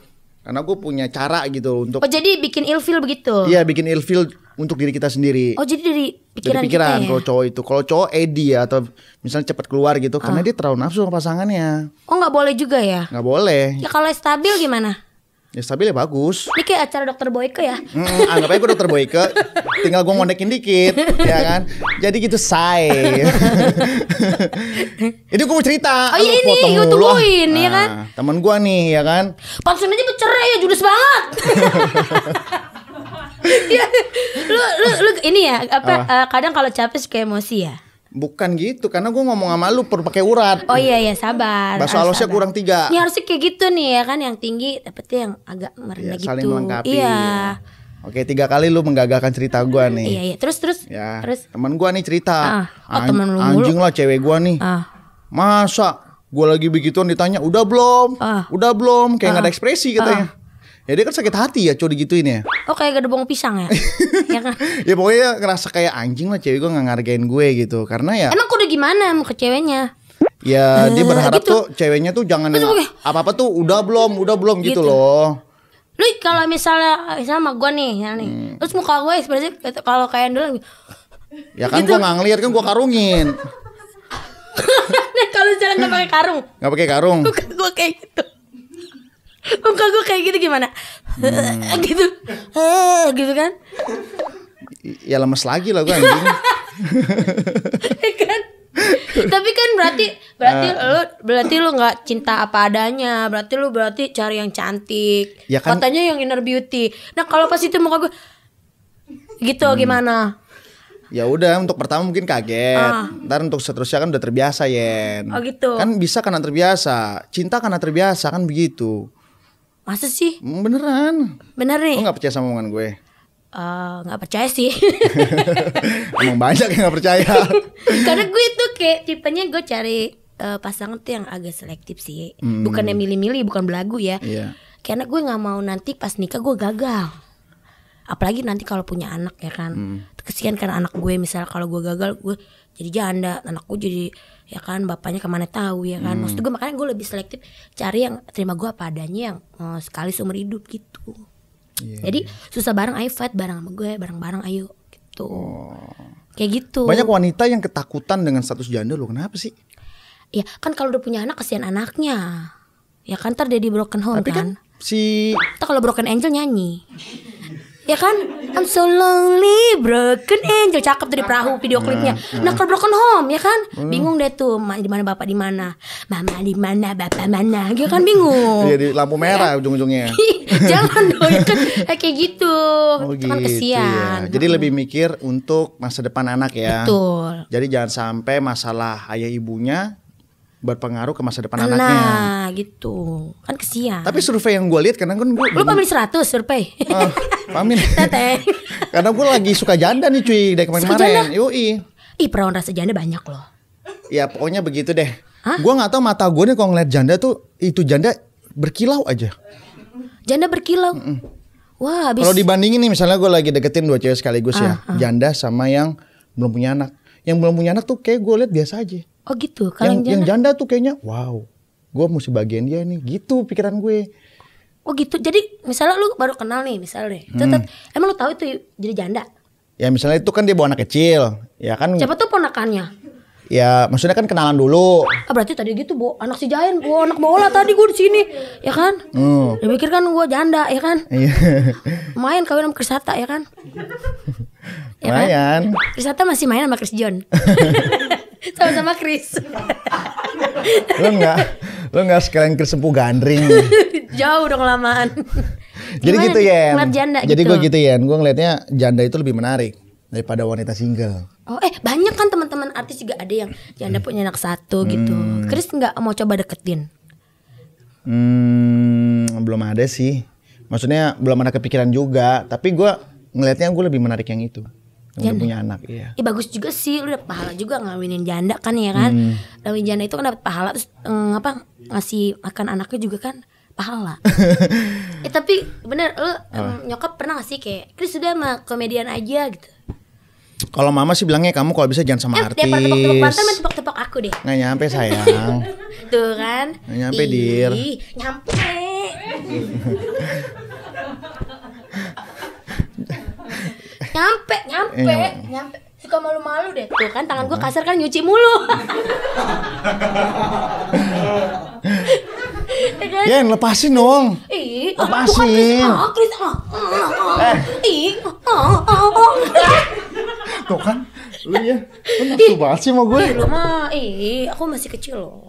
Karena gue punya cara gitu untuk Oh jadi bikin ilfil begitu? Iya bikin ilfil untuk diri kita sendiri Oh jadi dari pikiran, dari pikiran kita ya? kalau cowok itu Kalau cowok edi ya atau misalnya cepat keluar gitu oh. Karena ah. dia terlalu nafsu sama pasangannya Oh nggak boleh juga ya? Nggak boleh Ya kalau stabil gimana? Ya stabil ya bagus. Ini kayak acara dokter Boyke ya. Hmm, anggap aja gue dokter Boyke, tinggal gue ngonekin dikit, ya kan? Jadi gitu say. itu gue mau cerita. Oh iya ini, gue tungguin, iya ah, ya kan? Temen gue nih, ya kan? Pansun aja bercerai ya, judes banget. ya, lu, lu, lu ini ya apa? Uh, kadang kalau capek suka emosi ya. Bukan gitu, karena gue ngomong sama lu perlu pakai urat. Oh iya iya sabar. Bahasa halusnya ah, kurang tiga. Ini harusnya kayak gitu nih ya kan, yang tinggi dapetnya yang agak merendah iya, gitu. Saling melengkapi. Iya. Oke tiga kali lu menggagalkan cerita gue hmm, nih. Iya iya terus terus. Ya. Terus. Temen gue nih cerita. Ah, oh, temen lu anjing lah cewek gue nih. Ah. Masa gue lagi begituan ditanya udah belum, ah. udah belum, kayak nggak gak ada ah. ekspresi katanya. Ah Ya dia kan sakit hati ya cowok digituin ya. Oh kayak gede bong pisang ya. Ya, kan? ya, pokoknya ngerasa kayak anjing lah cewek gue gak ngargain gue gitu karena ya. Emang kudu gimana mau ke ceweknya? Ya dia eh, berharap gitu. tuh ceweknya tuh jangan apa apa tuh udah belum udah belum gitu, gitu loh. Lu kalau misalnya misalnya sama gue nih, ya nih. Hmm. Terus muka gue sebenarnya kalau kayak dulu Ya kan gitu. gue nggak ngeliat kan gue karungin. nah, kalau jalan gak pakai karung. Gak pakai karung. Gue kayak gitu muka gue kayak gitu gimana hmm. gitu gitu kan ya lemes lagi lah gue ya kan tapi kan berarti berarti uh, lu berarti lu nggak cinta apa adanya berarti lu berarti cari yang cantik ya kan, katanya yang inner beauty nah kalau pas itu muka gue gitu hmm. gimana ya udah untuk pertama mungkin kaget ah. ntar untuk seterusnya kan udah terbiasa yen oh gitu kan bisa karena terbiasa cinta karena terbiasa kan begitu Masa sih? Mm, beneran. Bener nih. Lo gak percaya sama omongan gue? Eh, nggak uh, gak percaya sih Emang banyak yang gak percaya Karena gue itu kayak tipenya gue cari uh, pasangan tuh yang agak selektif sih hmm. Bukannya milih-milih, bukan belagu ya Iya Karena gue gak mau nanti pas nikah gue gagal Apalagi nanti kalau punya anak ya kan hmm. Kesian kan anak gue misalnya kalau gue gagal gue jadi janda anakku jadi ya kan bapaknya kemana tahu ya kan hmm. maksud gue makanya gue lebih selektif cari yang terima gue apa adanya yang uh, sekali seumur hidup gitu yeah. jadi iya. susah bareng ayo fight bareng sama gue bareng bareng ayo gitu oh. kayak gitu banyak wanita yang ketakutan dengan status janda lo kenapa sih ya kan kalau udah punya anak kasihan anaknya ya kan terjadi broken home Tapi kan, kan si kita kalau broken angel nyanyi ya kan I'm so lonely broken angel cakep tuh di perahu video nah, klipnya nah. nah kalau broken home ya kan hmm. bingung deh tuh mak di mana bapak di mana mama di mana bapak mana gitu kan bingung jadi iya, lampu merah ya. ujung-ujungnya jangan dong ya kan eh, kayak gitu oh, kan gitu, kan kesian ya. jadi hmm. lebih mikir untuk masa depan anak ya betul jadi jangan sampai masalah ayah ibunya berpengaruh ke masa depan nah, anaknya. Nah, gitu. Kan kesian. Tapi survei yang gue lihat kadang kan gue Lu pamin 100 survei. Uh, ah, pamin. Teteh. Karena gue lagi suka janda nih cuy dari kemarin-kemarin. Yoi. Ih, perawan rasa janda banyak loh. Ya pokoknya begitu deh. Gue nggak tahu mata gue nih kalau ngeliat janda tuh itu janda berkilau aja. Janda berkilau. Mm -mm. Wah, habis... kalau dibandingin nih misalnya gue lagi deketin dua cewek sekaligus ya. ah, ya, ah. janda sama yang belum punya anak. Yang belum punya anak tuh kayak gue liat biasa aja. Oh gitu. Kalau yang, yang janda. yang janda tuh kayaknya wow, gue mesti bagian dia nih. Gitu pikiran gue. Oh gitu. Jadi misalnya lu baru kenal nih misalnya, hmm. tetap emang lu tahu itu jadi janda? Ya misalnya itu kan dia bawa anak kecil, ya kan? Siapa tuh ponakannya? Ya maksudnya kan kenalan dulu. Ah berarti tadi gitu bu, anak si jain, bu anak bola tadi gue di sini, ya kan? Hmm. Dia mikir kan gue janda, ya kan? Iya. main kawin sama Krisata, ya kan? ya Kan? Krisata masih main sama Chris John. Sama-sama Chris. lo nggak, lo nggak sekalian Chris sempu Gandring. Jauh dong lamaan. Jadi gitu ya. Jadi gitu. gue gitu ya. Gue ngelihatnya janda itu lebih menarik daripada wanita single. Oh eh banyak kan teman-teman artis juga ada yang janda punya anak satu gitu. hmm. gitu. Chris nggak mau coba deketin? Hmm belum ada sih. Maksudnya belum ada kepikiran juga. Tapi gue ngelihatnya gue lebih menarik yang itu. Janda. Udah punya anak, iya. Ih bagus juga sih, lu dapet pahala juga ngawinin janda kan ya kan. Hmm. Ngawinin janda itu kan dapet pahala terus eh, apa ngasih makan anaknya juga kan pahala. eh tapi bener lu em, nyokap pernah gak sih kayak Chris sudah mah komedian aja gitu. Kalau mama sih bilangnya kamu kalau bisa jangan sama eh, artis. tepok-tepok pantai tepok-tepok aku deh. Nggak nyampe sayang. Tuh kan. Nggak nyampe Ih, dir. Nyampe. nyampe nyampe eh, nyampe suka malu-malu deh tuh kan tangan gue kasar kan nyuci mulu iya kan? Ya, lepasin dong. Ih, lepasin. Ah, tuh kan, Tuh kan, lu ya, lu nafsu banget sih sama gue. Ih, lu mah, ih, aku masih kecil loh.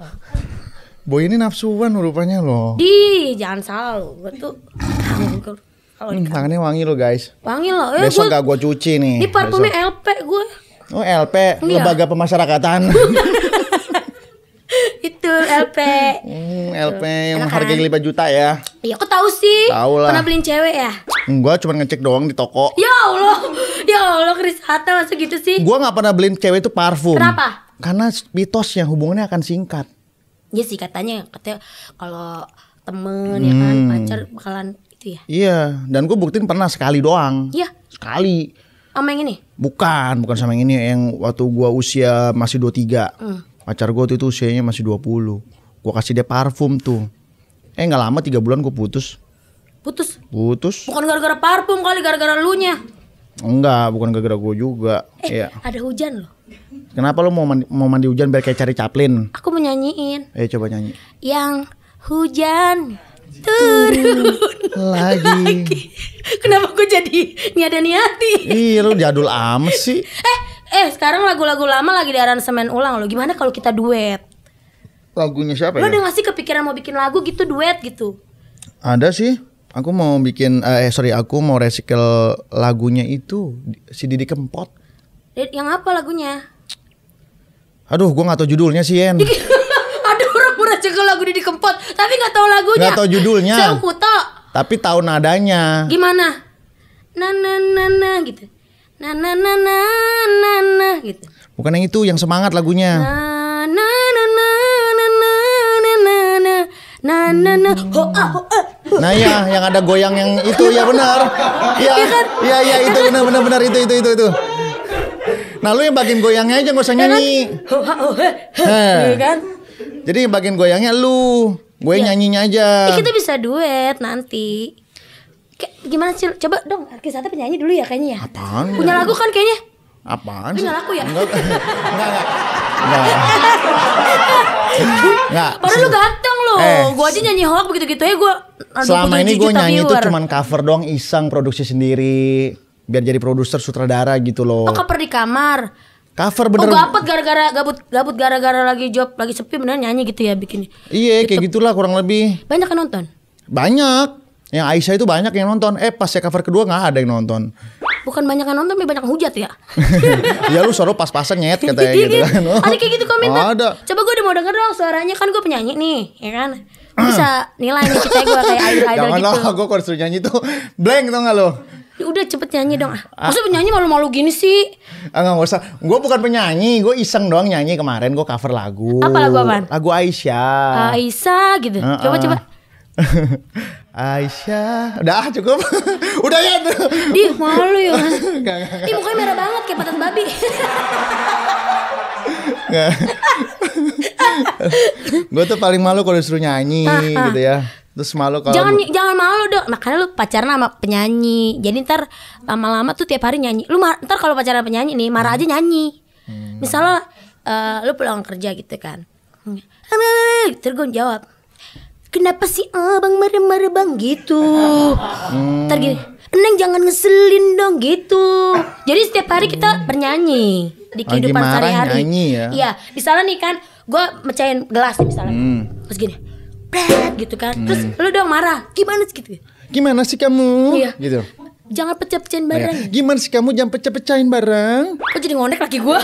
Boy ini nafsuan rupanya loh. Di, jangan salah lo, gue tuh kalau hmm, tangannya wangi lo guys. Wangi lo. Eh, Besok gua, gak gue cuci nih. Ini parfumnya Besok. LP gue. Oh LP, Enggak. Iya. lembaga pemasyarakatan. itu LP. Hmm, LP yang Enak harganya kan? juta ya. Iya, aku tahu sih. Tahu lah. Pernah beliin cewek ya? Gue cuma ngecek doang di toko. Ya Allah. Ya Allah, Kris Hatta masa gitu sih? Gue gak pernah beliin cewek itu parfum. Kenapa? Karena mitosnya hubungannya akan singkat. Iya sih katanya, katanya kalau temen hmm. ya kan hmm. pacar bakalan gitu ya? Iya, dan gue buktiin pernah sekali doang. Iya. Sekali. Sama yang ini? Bukan, bukan sama yang ini. Yang waktu gue usia masih 23. Hmm. Pacar gue itu usianya masih 20. Gue kasih dia parfum tuh. Eh gak lama tiga bulan gue putus. Putus? Putus. Bukan gara-gara parfum kali, gara-gara lu nya. Enggak, bukan gara-gara gue juga. Eh, ya. ada hujan loh. Kenapa lo mau mandi, mau mandi hujan biar kayak cari caplin. Aku mau nyanyiin. Eh, coba nyanyi. Yang hujan turun lagi. lagi. Kenapa gue jadi niada niati? Iya lu jadul am sih. Eh, eh sekarang lagu-lagu lama lagi di aransemen ulang lo. Gimana kalau kita duet? Lagunya siapa lu ya? Lu udah ngasih kepikiran mau bikin lagu gitu duet gitu? Ada sih. Aku mau bikin eh, eh sorry aku mau resikel lagunya itu si Didi Kempot. Yang apa lagunya? Aduh, gua gak tau judulnya sih Yen. pernah cekel lagu Didi Kempot, tapi nggak tahu lagunya. Nggak tahu judulnya. Saya Tapi tahu nadanya. Gimana? Na na na na gitu. Na na na na na na gitu. Bukan yang itu, yang semangat lagunya. Na na na na na na na na na na na na ho ah ho ah. Nah ya, yang ada goyang yang itu ya benar. Iya. Iya iya itu benar benar benar itu itu itu itu. Nah lu yang bagian goyangnya aja gak usah nyanyi. Kan? Jadi bagian goyangnya lu, gue ya. nyanyinya aja. Eh, kita bisa duet nanti. Kayak, gimana sih? Coba dong, Arkisata penyanyi dulu ya kayaknya ya. Apaan? Ya? Punya ya? lagu kan kayaknya. Apaan? Punya lagu ya? Enggak, enggak, enggak. Enggak. Baru lu ganteng loh. Eh, gue aja nyanyi hoax begitu-gitu ya gue. Selama ini gue nyanyi itu cuman cover doang iseng produksi sendiri biar jadi produser sutradara gitu loh. Oh, cover di kamar. Cover bener. Oh, gabut gara-gara gabut gabut gara-gara lagi job lagi sepi bener nyanyi gitu ya bikin. Iya, YouTube. kayak gitulah kurang lebih. Banyak yang nonton? Banyak. Yang Aisyah itu banyak yang nonton. Eh, pas ya cover kedua nggak ada yang nonton. Bukan banyak yang nonton, tapi banyak yang hujat ya. Iya lu selalu pas-pasan nyet katanya gitu kan. ada kayak gitu komentar. Ada. Coba gue udah mau denger dong suaranya kan gue penyanyi nih, ya kan? Bisa nilai nih kita gue kayak idol, idol gitu. Janganlah gue kalau nyanyi tuh blank tau gak lo? Ya udah cepet nyanyi dong ah, ah. Masa penyanyi malu-malu gini sih? Ah, usah. Gue bukan penyanyi, gue iseng doang nyanyi kemarin gue cover lagu. Apa lagu apaan? Lagu Aisyah. Aisyah gitu. Uh -uh. Coba ah. coba. Aisyah, udah cukup. udah ya. Di malu ya. Enggak, Ih, mukanya merah banget kayak patat babi. gue tuh paling malu kalau disuruh nyanyi gitu ya. Terus malu kalau Jangan lu... jangan malu dong. Makanya lu pacaran sama penyanyi. Jadi ntar lama-lama tuh tiap hari nyanyi. Lu mar- ntar kalau pacaran penyanyi nih marah hmm. aja nyanyi. Hmm. Misalnya uh, eh, lu pulang kerja gitu kan. Terus gue jawab Kenapa sih abang marah-marah bang gitu hmm. Ntar gini Neng jangan ngeselin dong gitu Jadi setiap hari kita hmm. bernyanyi Di kehidupan sehari-hari ya. Iya ya? ya, misalnya nih kan Gue mecahin gelas misalnya hmm. Terus gini pet gitu kan hmm. terus lu dong marah gimana sih gitu gimana sih kamu iya. gitu jangan pecah-pecahin iya. barang Ayah. gimana sih kamu jangan pecah-pecahin barang kok jadi ngondek lagi gue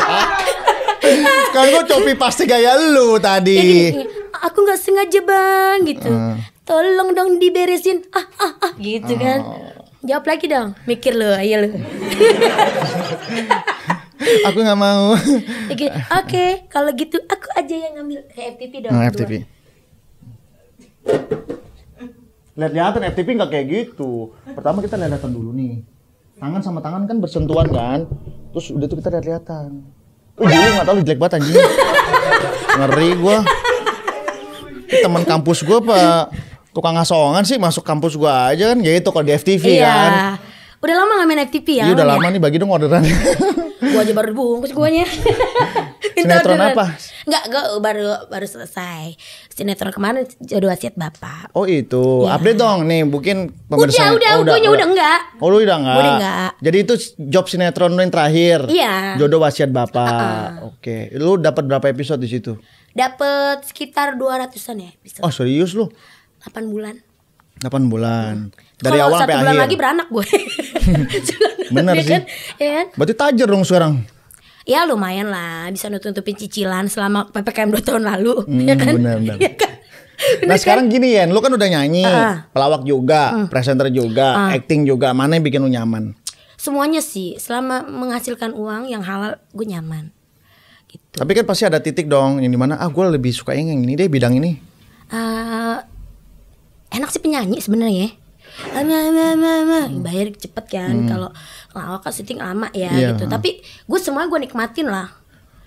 kan gue copy pasti gaya lu tadi jadi, iya, aku nggak sengaja bang gitu uh. tolong dong diberesin ah ah ah gitu uh. kan ah. jawab lagi dong mikir lo, ayo lu iya aku nggak mau. Oke, okay, kalau gitu aku aja yang ngambil FTV eh, FTP dong. Nah, FTP. Lihat-lihatan FTP nggak kayak gitu. Pertama kita lihat-lihatan dulu nih. Tangan sama tangan kan bersentuhan kan. Terus udah tuh kita lihat-lihatan. Oh, gak nggak tahu jelek banget anjing. Ngeri gue. Teman kampus gue pak tukang asongan sih masuk kampus gue aja kan gitu kalau di FTV iya. kan Udah lama gak main FTP ya? Iya udah ya? lama ya? nih bagi dong orderan. gua aja baru dibungkus guanya. Sinetron orderan. apa? Enggak, gua baru baru selesai. Sinetron kemarin jodoh wasiat Bapak. Oh itu. Ya. Update dong nih mungkin pemirsa. Udah, udah, oh, udah, udah, udah, enggak. Oh, lu udah enggak. Udah enggak. Jadi itu job sinetron lu yang terakhir. Iya. Jodoh wasiat Bapak. Uh -uh. Oke. Lu dapat berapa episode di situ? Dapat sekitar 200-an ya episode. Oh, serius lu? 8 bulan. 8 bulan. Hmm. Dari Kalo awal sampai akhir. bulan lagi beranak gue. Bener sih. Kan? Ya kan? Berarti tajir dong sekarang. Ya lumayan lah bisa nutup-nutupin cicilan selama PPKM 2 tahun lalu. Hmm, ya kan? Bener, bener. Iya kan? nah kan? sekarang gini ya, lu kan udah nyanyi, uh, pelawak juga, uh, presenter juga, uh, acting juga. Mana yang bikin lu nyaman? Semuanya sih, selama menghasilkan uang yang halal, gue nyaman. Gitu. Tapi kan pasti ada titik dong yang dimana ah gue lebih suka yang ini deh bidang ini. Uh, enak sih penyanyi sebenarnya. Hmm. bayar cepet kan hmm. kalau lawak kan syuting lama ya yeah. gitu tapi gue semua gue nikmatin lah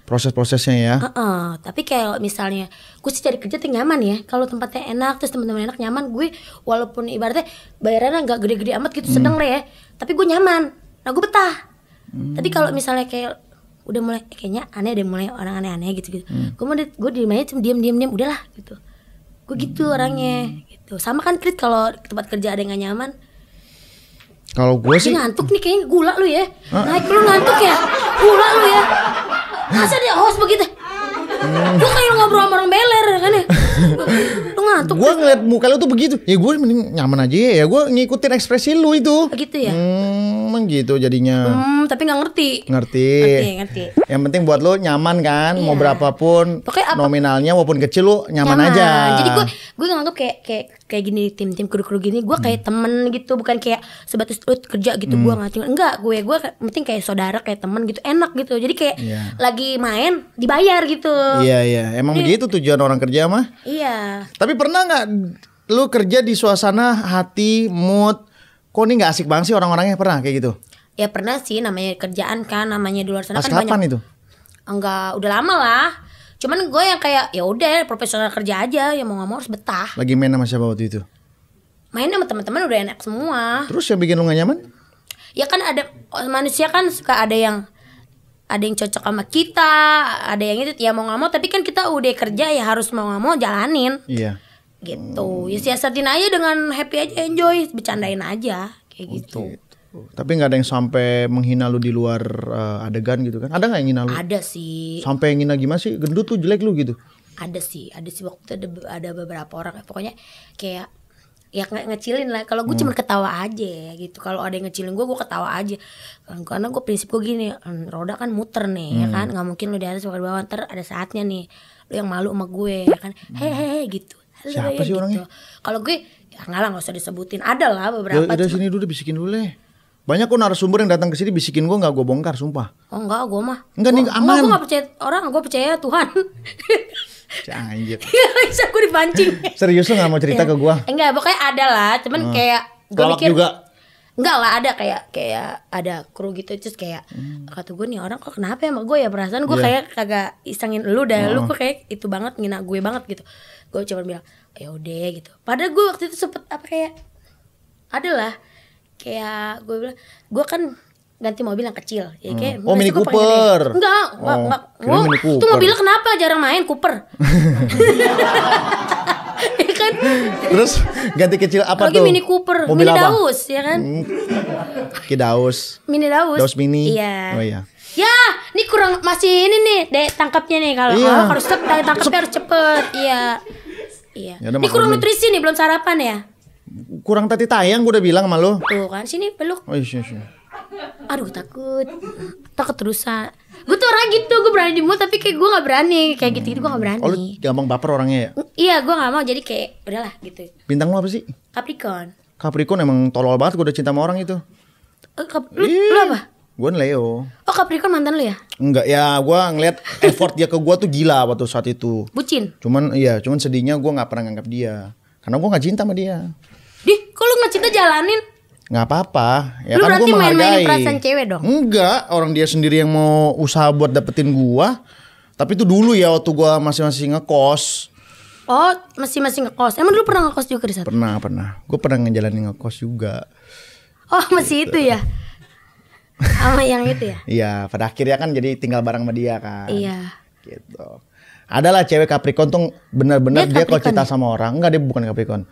proses-prosesnya ya uh -uh. tapi kayak misalnya gue sih cari kerja tuh nyaman ya kalau tempatnya enak terus teman-teman enak nyaman gue walaupun ibaratnya bayarannya nggak gede-gede amat gitu hmm. sedang lah ya tapi gue nyaman nah gue betah hmm. tapi kalau misalnya kayak udah mulai eh, kayaknya aneh deh mulai orang aneh-aneh gitu gitu hmm. gue mau gue di cuma diem diem Udah udahlah gitu gue gitu hmm. orangnya gitu sama kan krit kalau tempat kerja ada yang gak nyaman kalau gue sih ngantuk nih kayaknya gula lu ya ah. naik lu ngantuk ya gula lu ya masa dia host begitu Hmm. Lu kayak ngobrol sama orang beler ya kan ya Lu ngantuk Gue ngeliat muka lu tuh begitu Ya gue mending nyaman aja ya, ya Gue ngikutin ekspresi lu itu oh, Gitu ya Hmm gitu jadinya Hmm tapi gak ngerti Ngerti Ngerti, Yang penting buat lu nyaman kan Mau iya. berapapun Pokoknya Nominalnya walaupun kecil lu nyaman, aja Jadi gue gue ngantuk kayak kayak gini tim tim kru kru gini gue kayak hmm. temen gitu bukan kayak sebatas lu kerja gitu hmm. gue tinggal enggak gue gue penting kayak saudara kayak temen gitu enak gitu jadi kayak yeah. lagi main dibayar gitu iya yeah, iya yeah. emang jadi, begitu tujuan orang kerja mah iya yeah. tapi pernah nggak lu kerja di suasana hati mood kok ini nggak asik banget sih orang-orangnya pernah kayak gitu ya pernah sih namanya kerjaan kan namanya di luar sana Pas kan kapan banyak... itu enggak udah lama lah Cuman gue yang kayak ya udah profesional kerja aja yang mau nggak mau harus betah. Lagi main sama siapa waktu itu? Main sama teman-teman udah enak semua. Terus yang bikin lu gak nyaman? Ya kan ada manusia kan suka ada yang ada yang cocok sama kita, ada yang itu ya mau nggak mau. Tapi kan kita udah kerja ya harus mau nggak mau jalanin. Iya. Gitu. Ya siasatin aja dengan happy aja, enjoy, bercandain aja kayak okay. gitu. Tapi nggak ada yang sampai menghina lu di luar uh, adegan gitu kan? Ada nggak yang hina lu? Ada sih. Sampai yang hina gimana sih? Gendut tuh jelek lu gitu? Ada sih, ada sih waktu itu ada, ada beberapa orang. Pokoknya kayak ya nge ngecilin lah kalau gue hmm. cuma ketawa aja gitu kalau ada yang ngecilin gue gue ketawa aja karena gue prinsip gue gini hmm, roda kan muter nih ya hmm. ya kan nggak mungkin lu di atas bawah, bawah ntar ada saatnya nih lu yang malu sama gue ya kan hmm. hehehe gitu siapa ya sih gitu. orangnya kalau gue ya nggak lah nggak usah disebutin ada lah ya, beberapa udah, ada sini dulu bisikin dulu deh banyak kok narasumber yang datang ke sini bisikin gue nggak gue bongkar, sumpah. Oh enggak, gue mah. Enggak nih aman. Enggak, gue percaya orang, gue percaya Tuhan. Anjir. Bisa gue dipancing. Serius lo gak mau cerita ya. ke gue? Enggak, pokoknya ada lah. Cuman hmm. kayak gue mikir. juga. Enggak lah ada kayak kayak ada kru gitu terus kayak hmm. kata gue nih orang kok kenapa ya sama gue ya perasaan gue iya. kayak kagak isengin lu dan lu hmm. kok kayak itu banget ngina gue banget gitu gue cuma bilang ya udah gitu padahal gue waktu itu sempet apa kayak adalah kayak gue bilang gue kan ganti mobil yang kecil ya hmm. kayak hmm. oh mini Cooper enggak enggak oh, enggak mobilnya kenapa jarang main Cooper ya kan terus ganti kecil apa Lagi tuh mini Cooper mobil mini Daus ya kan hmm. ki Daus mini Daus Daus mini iya oh iya ya ini kurang masih ini nih dek tangkapnya nih kalau iya. harus cepet tangkapnya harus cepet iya iya ya ini kurang nutrisi nih belum sarapan ya kurang tadi tayang gue udah bilang sama lo. Tuh kan, sini peluk. Oh iya, iya. iya. Aduh takut, takut rusak Gue tuh orang gitu, gue berani di mulut tapi kayak gue gak berani Kayak hmm. gitu-gitu gue gak berani Oh lu gampang baper orangnya ya? Mm, iya gue gak mau jadi kayak udahlah gitu Bintang lo apa sih? Capricorn Capricorn emang tolol banget gue udah cinta sama orang itu uh, Cap lu, lu apa? Gue kan Leo Oh Capricorn mantan lu ya? Enggak ya gue ngeliat effort dia ke gue tuh gila waktu saat itu Bucin? Cuman iya cuman sedihnya gue gak pernah nganggap dia Karena gue gak cinta sama dia Kok lu ngecinta jalanin? Nggak apa-apa. Ya lu kan berarti main-mainin perasaan cewek dong? Enggak, orang dia sendiri yang mau usaha buat dapetin gua. Tapi itu dulu ya waktu gua masih-masih ngekos. Oh, masih-masih ngekos. Emang dulu pernah ngekos juga di sana? Pernah, pernah. Gua pernah ngejalanin ngekos juga. Oh, masih gitu. itu ya? sama yang itu ya? Iya, pada akhirnya kan jadi tinggal bareng sama dia kan. Iya. Gitu. Adalah cewek Capricorn tuh benar-benar dia, dia kalau cinta ya? sama orang, enggak dia bukan Capricorn.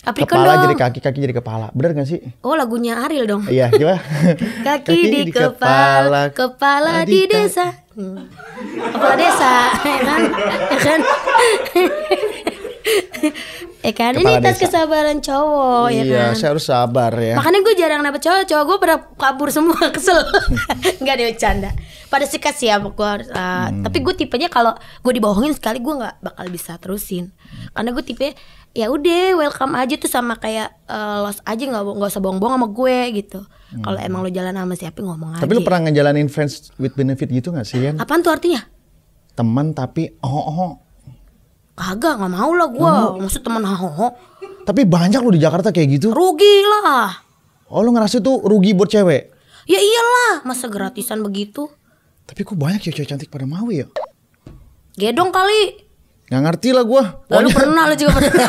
Aprikon kepala dong. jadi kaki, kaki jadi kepala. Bener gak sih? Oh lagunya Ariel dong. Iya, gimana? kaki, kaki di, kepala, kepala, di, desa. Hmm. Kepala desa, ya kan? Ya kan? Eh kan ini tes kesabaran cowok ya iya, ya kan Iya, saya harus sabar ya makanya gue jarang dapet cowok cowok gue pada kabur semua kesel nggak ada bercanda pada sikat sih ya gue harus uh, hmm. tapi gue tipenya kalau gue dibohongin sekali gue nggak bakal bisa terusin karena gue tipe ya udah welcome aja tuh sama kayak uh, los aja nggak nggak usah bohong-bohong sama gue gitu hmm. kalau emang lo jalan sama siapa ngomong tapi aja tapi lo pernah ngejalanin friends with benefit gitu nggak sih Yan? apaan tuh artinya teman tapi oh oh kagak nggak mau lah gue maksud teman oh, oh tapi banyak lo di Jakarta kayak gitu rugi lah oh lo ngerasa tuh rugi buat cewek ya iyalah masa gratisan begitu tapi kok banyak ya cewek cantik pada mau ya gedong kali Gak ngerti lah gue. Lalu Wanya... pernah lo juga pernah.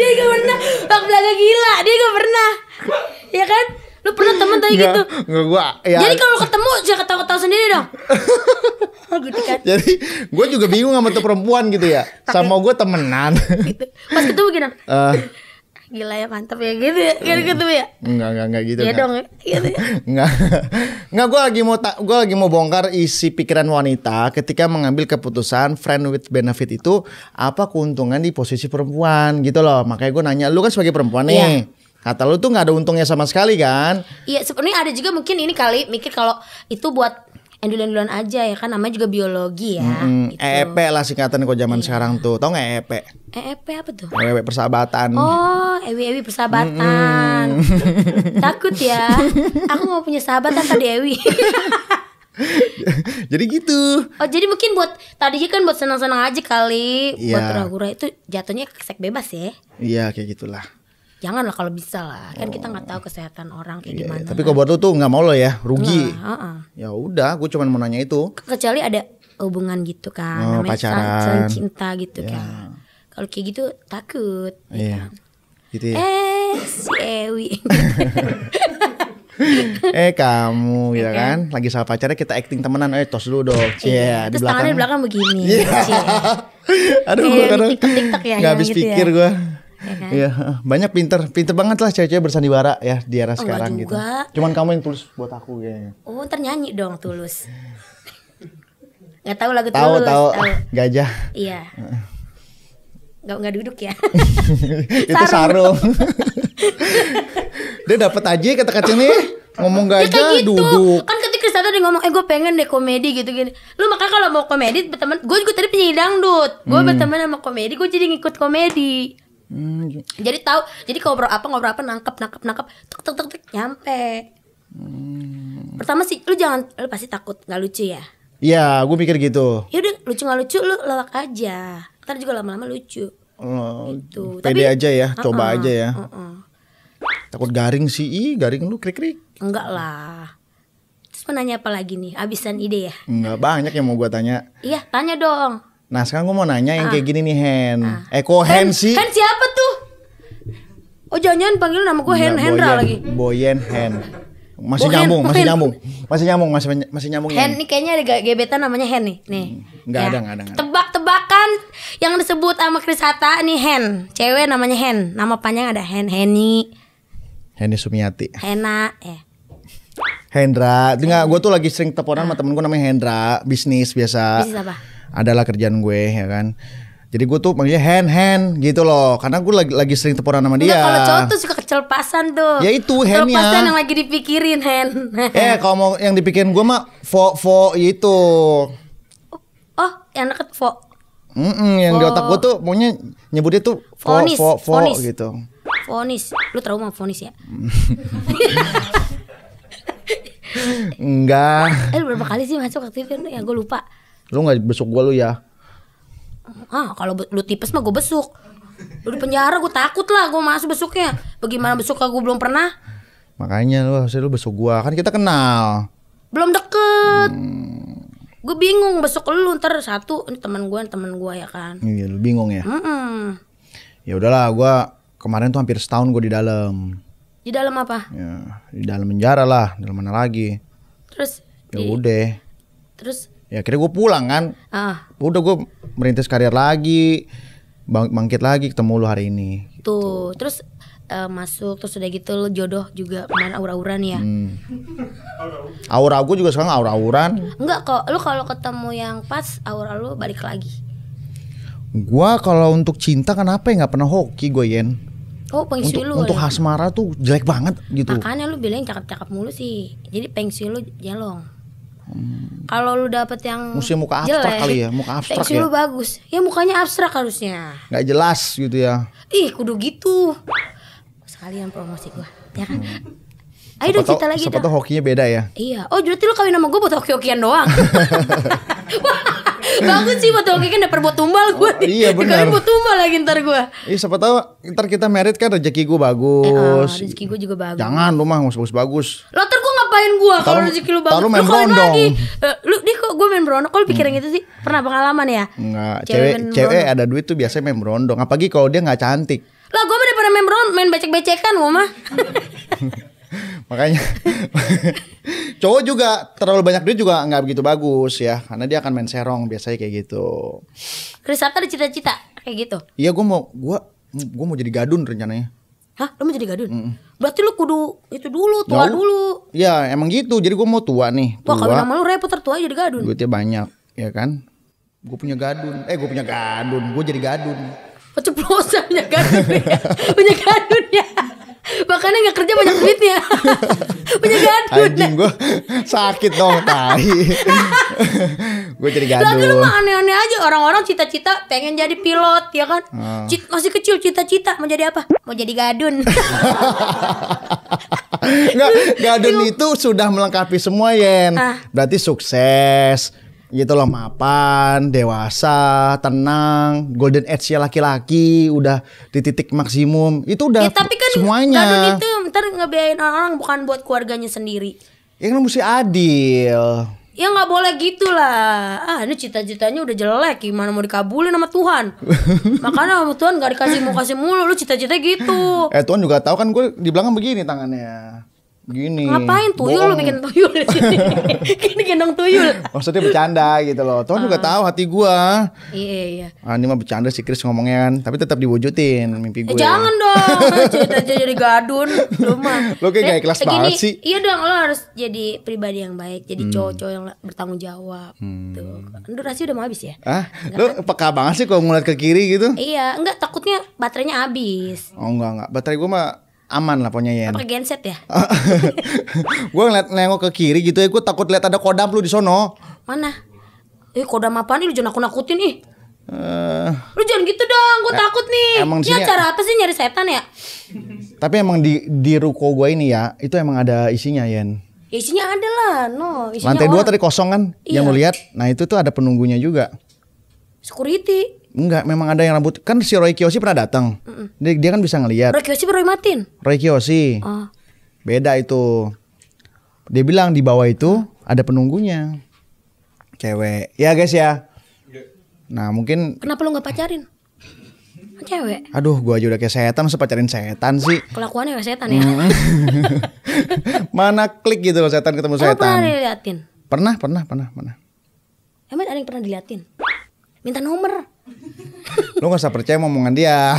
dia gak pernah. Bang belaga gila. Dia gak pernah. ya kan? Lu pernah temen tadi gitu? Gak gue, Ya. Jadi kalau ketemu jangan ya ketawa-ketawa sendiri dong. Oh, gitu kan. Jadi gue juga bingung sama tuh perempuan gitu ya. Sama gue temenan. Gitu. Pas ketemu gini. Uh, eh, gila ya mantep ya gitu ya gitu, gitu ya enggak enggak enggak gitu iya ya dong gitu ya. enggak enggak gue lagi mau ta- gue lagi mau bongkar isi pikiran wanita ketika mengambil keputusan friend with benefit itu apa keuntungan di posisi perempuan gitu loh makanya gue nanya lu kan sebagai perempuan nih yeah. kata lu tuh nggak ada untungnya sama sekali kan iya sebenarnya ada juga mungkin ini kali mikir kalau itu buat endulan endulan aja ya kan namanya juga biologi ya. Hmm, gitu. EEP lah singkatan kok zaman iya. sekarang tuh. Tau gak EEP? EEP apa tuh? EEP persahabatan. Oh, Ewi Ewi persahabatan. mm Takut ya. Aku mau punya sahabat tanpa Dewi. jadi gitu. Oh, jadi mungkin buat tadi kan buat senang-senang aja kali, yeah. buat iya. ragu pura itu jatuhnya ke seks bebas ya. Iya, yeah, kayak gitulah janganlah kalau bisa lah kan oh. kita nggak tahu kesehatan orang kayak yeah, iya. gimana tapi kalau buat lu tuh nggak mau lo ya rugi nah, uh -uh. ya udah gue cuma mau nanya itu kecuali ada hubungan gitu kan oh, namanya pacaran cinta gitu yeah. kan kalau kayak gitu takut yeah. gitu. gitu ya. eh si Ewi eh kamu gitu kan lagi sama pacarnya kita acting temenan eh tos dulu dong iya. cie yeah. di belakang di belakang begini yeah. aduh gue kadang ya, nggak habis gitu ya. pikir ya. gue ya kan? Iya, banyak pinter, pinter banget lah cewek-cewek bersandiwara ya di era oh, sekarang gitu. Cuman kamu yang tulus buat aku ya. Oh, ternyanyi dong tulus. Gak tau lagu tahu, tulus. Tahu, tahu. Gajah. Iya. Gak nggak duduk ya. Itu sarung. Dia dapat aja kata-kata ini ngomong ya, gajah gitu. duduk. Kan ketika Kristal tadi ngomong, eh gue pengen deh komedi gitu-gini. Lu makanya kalau mau komedi berteman, gue juga tadi penyidang dut. Gue hmm. berteman sama komedi, gue jadi ngikut komedi Hmm. Gitu. Jadi tahu, jadi ngobrol apa ngobrol apa nangkep nangkep nangkep tek tek tek, tek nyampe. Hmm. Pertama sih lu jangan lu pasti takut nggak lucu ya. Iya, gue pikir gitu. Ya udah lucu nggak lucu lu lawak aja. Ntar juga lama-lama lucu. Oh, gitu. Pede Tapi, aja ya, uh -uh, coba aja ya. Uh -uh. Takut garing sih, ih garing lu krik krik. Enggak lah. Terus mau nanya apa lagi nih? Abisan ide ya? Enggak banyak yang mau gue tanya. Iya, tanya dong. Nah sekarang gue mau nanya yang ah. kayak gini nih Hen. Ah. Eko Hen, Hen sih. Hen siapa tuh? Oh jangan-jangan panggil nama gue Hen Hendra lagi. Boyen Hen. Masih nyambung, masih nyambung, masih nyambung, masih masih nyambung. Hen ini kayaknya ada gebetan namanya Hen nih. Nih. Enggak hmm, ya. ada, enggak ada. ada. Tebak-tebakan yang disebut sama Chris Hatta nih Hen. Cewek namanya Hen. Nama panjang ada Hen Heni. Heni Sumiati. Hena, eh. Hendra, Tinggal gue tuh lagi sering teleponan sama temen gue namanya Hendra, bisnis biasa. Bisnis apa? adalah kerjaan gue ya kan jadi gue tuh manggilnya hand hand gitu loh, karena gue lagi lagi sering teporan sama dia. kalau cowok tuh suka kecelpasan tuh. Ya itu handnya. Kecelpasan yang lagi dipikirin hand. eh kalau mau yang dipikirin gue mah fo fo itu. Oh, oh, yang deket fo. Mm -mm, yang fo. di otak gue tuh maunya nyebutnya tuh fo fonis. fo fo fonis. gitu. Fonis, lu trauma fonis ya? Enggak. Eh berapa kali sih masuk aktifin ya gue lupa. Lu gak besuk gue lu ya? Ah, kalau lu tipes mah gue besuk. Lu di penjara gue takut lah gue masuk besuknya. Bagaimana besuk gue belum pernah? Makanya lu harusnya lu besuk gua kan kita kenal. Belum deket. Hmm. Gue bingung besuk lu ntar satu ini teman gua, temen gua ya kan. Iya, lu bingung ya. Mm -mm. Ya udahlah, gua kemarin tuh hampir setahun gue di dalam. Di dalam apa? Ya, di dalam penjara lah, dalam mana lagi. Terus ya udah. Terus ya kira gue pulang kan ah. udah gue merintis karir lagi bang bangkit lagi ketemu lu hari ini gitu. tuh terus uh, masuk terus udah gitu lo jodoh juga main aura-auran ya hmm. aura gue juga sekarang aura-auran enggak kok lu kalau ketemu yang pas aura lu balik lagi gua kalau untuk cinta kenapa ya nggak pernah hoki gue yen Oh pengisi untuk, lu Untuk hasmara ya? tuh jelek banget gitu Makanya lu bilang cakep-cakep mulu sih Jadi pengisi lu jelong Hmm. Kalau lu dapet yang musim muka abstrak jelek, kali ya, muka abstrak ya. lu bagus. Ya mukanya abstrak harusnya. Gak jelas gitu ya. Ih, kudu gitu. Sekalian promosi gua, ya kan? Hmm. Ayo dong cerita lagi Siapa tau hokinya beda ya Iya Oh berarti lu kawin sama gue buat hoki-hokian doang Bagus sih buat hoki kan dapet buat tumbal gue oh, Iya benar. Kawin buat tumbal lagi ntar gue Iya siapa tau ntar kita merit kan rezeki gue bagus eh, oh, Rezeki gue juga bagus Jangan lu mah bagus-bagus Lo ngapain gua kalau rezeki lu bagus? Lu main berondong. Lagi. Eh, lu dia kok gua main berondong? Kalau pikirin hmm. gitu sih pernah pengalaman ya? Enggak. Cewek cewek, cewek ada duit tuh biasanya main berondong. Apalagi kalau dia nggak cantik. Lah gua mah pernah main berondong, main becek-becekan gua mah. Makanya cowok juga terlalu banyak duit juga nggak begitu bagus ya karena dia akan main serong biasanya kayak gitu. Chris ada cita-cita kayak gitu? Iya gua mau gua gue mau jadi gadun rencananya. Hah, lu mau jadi gadun? Mm. Berarti lu kudu itu dulu, tua Jauh. dulu. Ya, emang gitu. Jadi gua mau tua nih. Tua. Wah, kalau nama lu repot tertua jadi gadun. Duitnya banyak, ya kan? Gua punya gadun. Eh, gua punya gadun. Gua jadi gadun. Keceplosan punya gadun. Ya. punya gadun ya. Makanya gak kerja banyak duitnya Punya gadun Anjing gue sakit dong tai Gue jadi gadun kan Lagi lu mah aneh-aneh aja Orang-orang cita-cita pengen jadi pilot ya kan hmm. Ah. Cita, Masih kecil cita-cita mau jadi apa? Mau jadi gadun Nggak, gadun itu sudah melengkapi semua Yen ah. Berarti sukses gitu loh mapan dewasa tenang golden age ya laki-laki udah di titik maksimum itu udah ya, tapi kan semuanya itu ntar ngebiayain orang-orang bukan buat keluarganya sendiri ya kan mesti adil ya nggak boleh gitu lah ah ini cita-citanya udah jelek gimana mau dikabulin sama Tuhan makanya sama Tuhan gak dikasih mau kasih mulu lu cita-cita gitu eh Tuhan juga tahu kan gue di belakang begini tangannya gini ngapain tuyul bohong. lu bikin tuyul di sini gini gendong tuyul maksudnya bercanda gitu loh Tuhan uh, juga ah. tahu hati gua iya iya ah, ini mah bercanda sih Chris ngomongnya kan tapi tetap diwujudin mimpi gue eh, ya. jangan dong cerita jadi gadun lu mah lu kayak gak eh, ikhlas eh, banget sih iya dong lo harus jadi pribadi yang baik jadi hmm. cowok-cowok yang bertanggung jawab hmm. tuh gitu. durasi udah mau habis ya ah lo lu kan? peka banget sih kalau ngeliat ke kiri gitu iya enggak takutnya baterainya habis oh enggak enggak baterai gua mah aman lah pokoknya ya. Apa genset ya? gue ngeliat nengok ke kiri gitu ya, eh, gue takut lihat ada kodam lu di sono. Mana? Eh kodam apa nih? Lu jangan aku nakutin ih. Uh, lu jangan gitu dong, gue eh, takut nih. Emang ini acara apa sih nyari setan ya? Tapi emang di di ruko gue ini ya, itu emang ada isinya Yen. Isinya ada lah, no. Isinya Lantai dua tadi kosong kan? Iya. Yang lu lihat, nah itu tuh ada penunggunya juga. Security. Enggak, memang ada yang rambut. Kan si Roy Kiyoshi pernah datang. Dia, dia kan bisa ngelihat. Roy Kiyoshi Roy Martin. Roy Kiyoshi. Oh. Beda itu. Dia bilang di bawah itu ada penunggunya. Cewek. Ya guys ya. Nah, mungkin Kenapa lu gak pacarin? Cewek. Aduh, gua aja udah kayak setan, masa pacarin setan sih. Kelakuannya kayak setan ya. Mana klik gitu loh setan ketemu Emang setan. Pernah diliatin? Pernah, pernah, pernah, pernah. Emang ada yang pernah diliatin? Minta nomor lu gak usah percaya omongan dia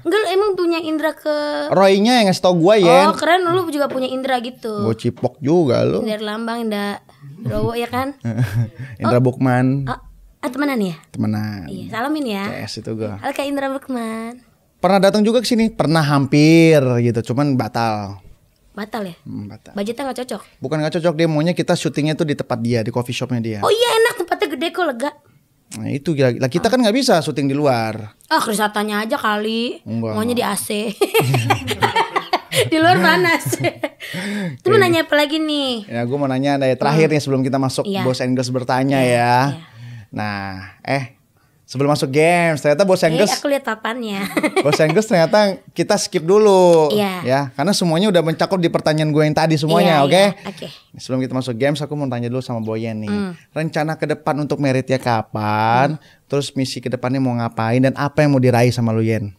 Enggak emang punya indera ke Roynya yang ngasih tau gue ya Oh keren lu juga punya indera gitu Gue cipok juga lu Indra lambang, Indra Rowo ya kan Indra oh. Bukman oh. Ah temenan ya? Temenan Iya salamin ya CS itu gue Halo kayak Indra Bukman Pernah datang juga ke sini? Pernah hampir gitu cuman batal Batal ya? Hmm, batal. Budgetnya gak cocok? Bukan gak cocok dia maunya kita syutingnya tuh di tempat dia di coffee shopnya dia Oh iya enak tempatnya gede kok lega Nah itu gila. Lah kita kan nggak bisa syuting di luar. Ah kerisatannya aja kali. Enggak. Maunya di AC. di luar panas. itu mau nanya gitu. apa lagi nih? Ya gue mau nanya dari terakhir hmm. nih sebelum kita masuk yeah. Bos Engels bertanya yeah. ya. Yeah. Nah, eh sebelum masuk games ternyata bos eh, aku lihat papannya bos Enggus ternyata kita skip dulu yeah. ya karena semuanya udah mencakup di pertanyaan gue yang tadi semuanya iya, oke okay? Iya, yeah. okay. sebelum kita masuk games aku mau tanya dulu sama Boyen nih mm. rencana ke depan untuk ya kapan mm. terus misi ke depannya mau ngapain dan apa yang mau diraih sama lu Yen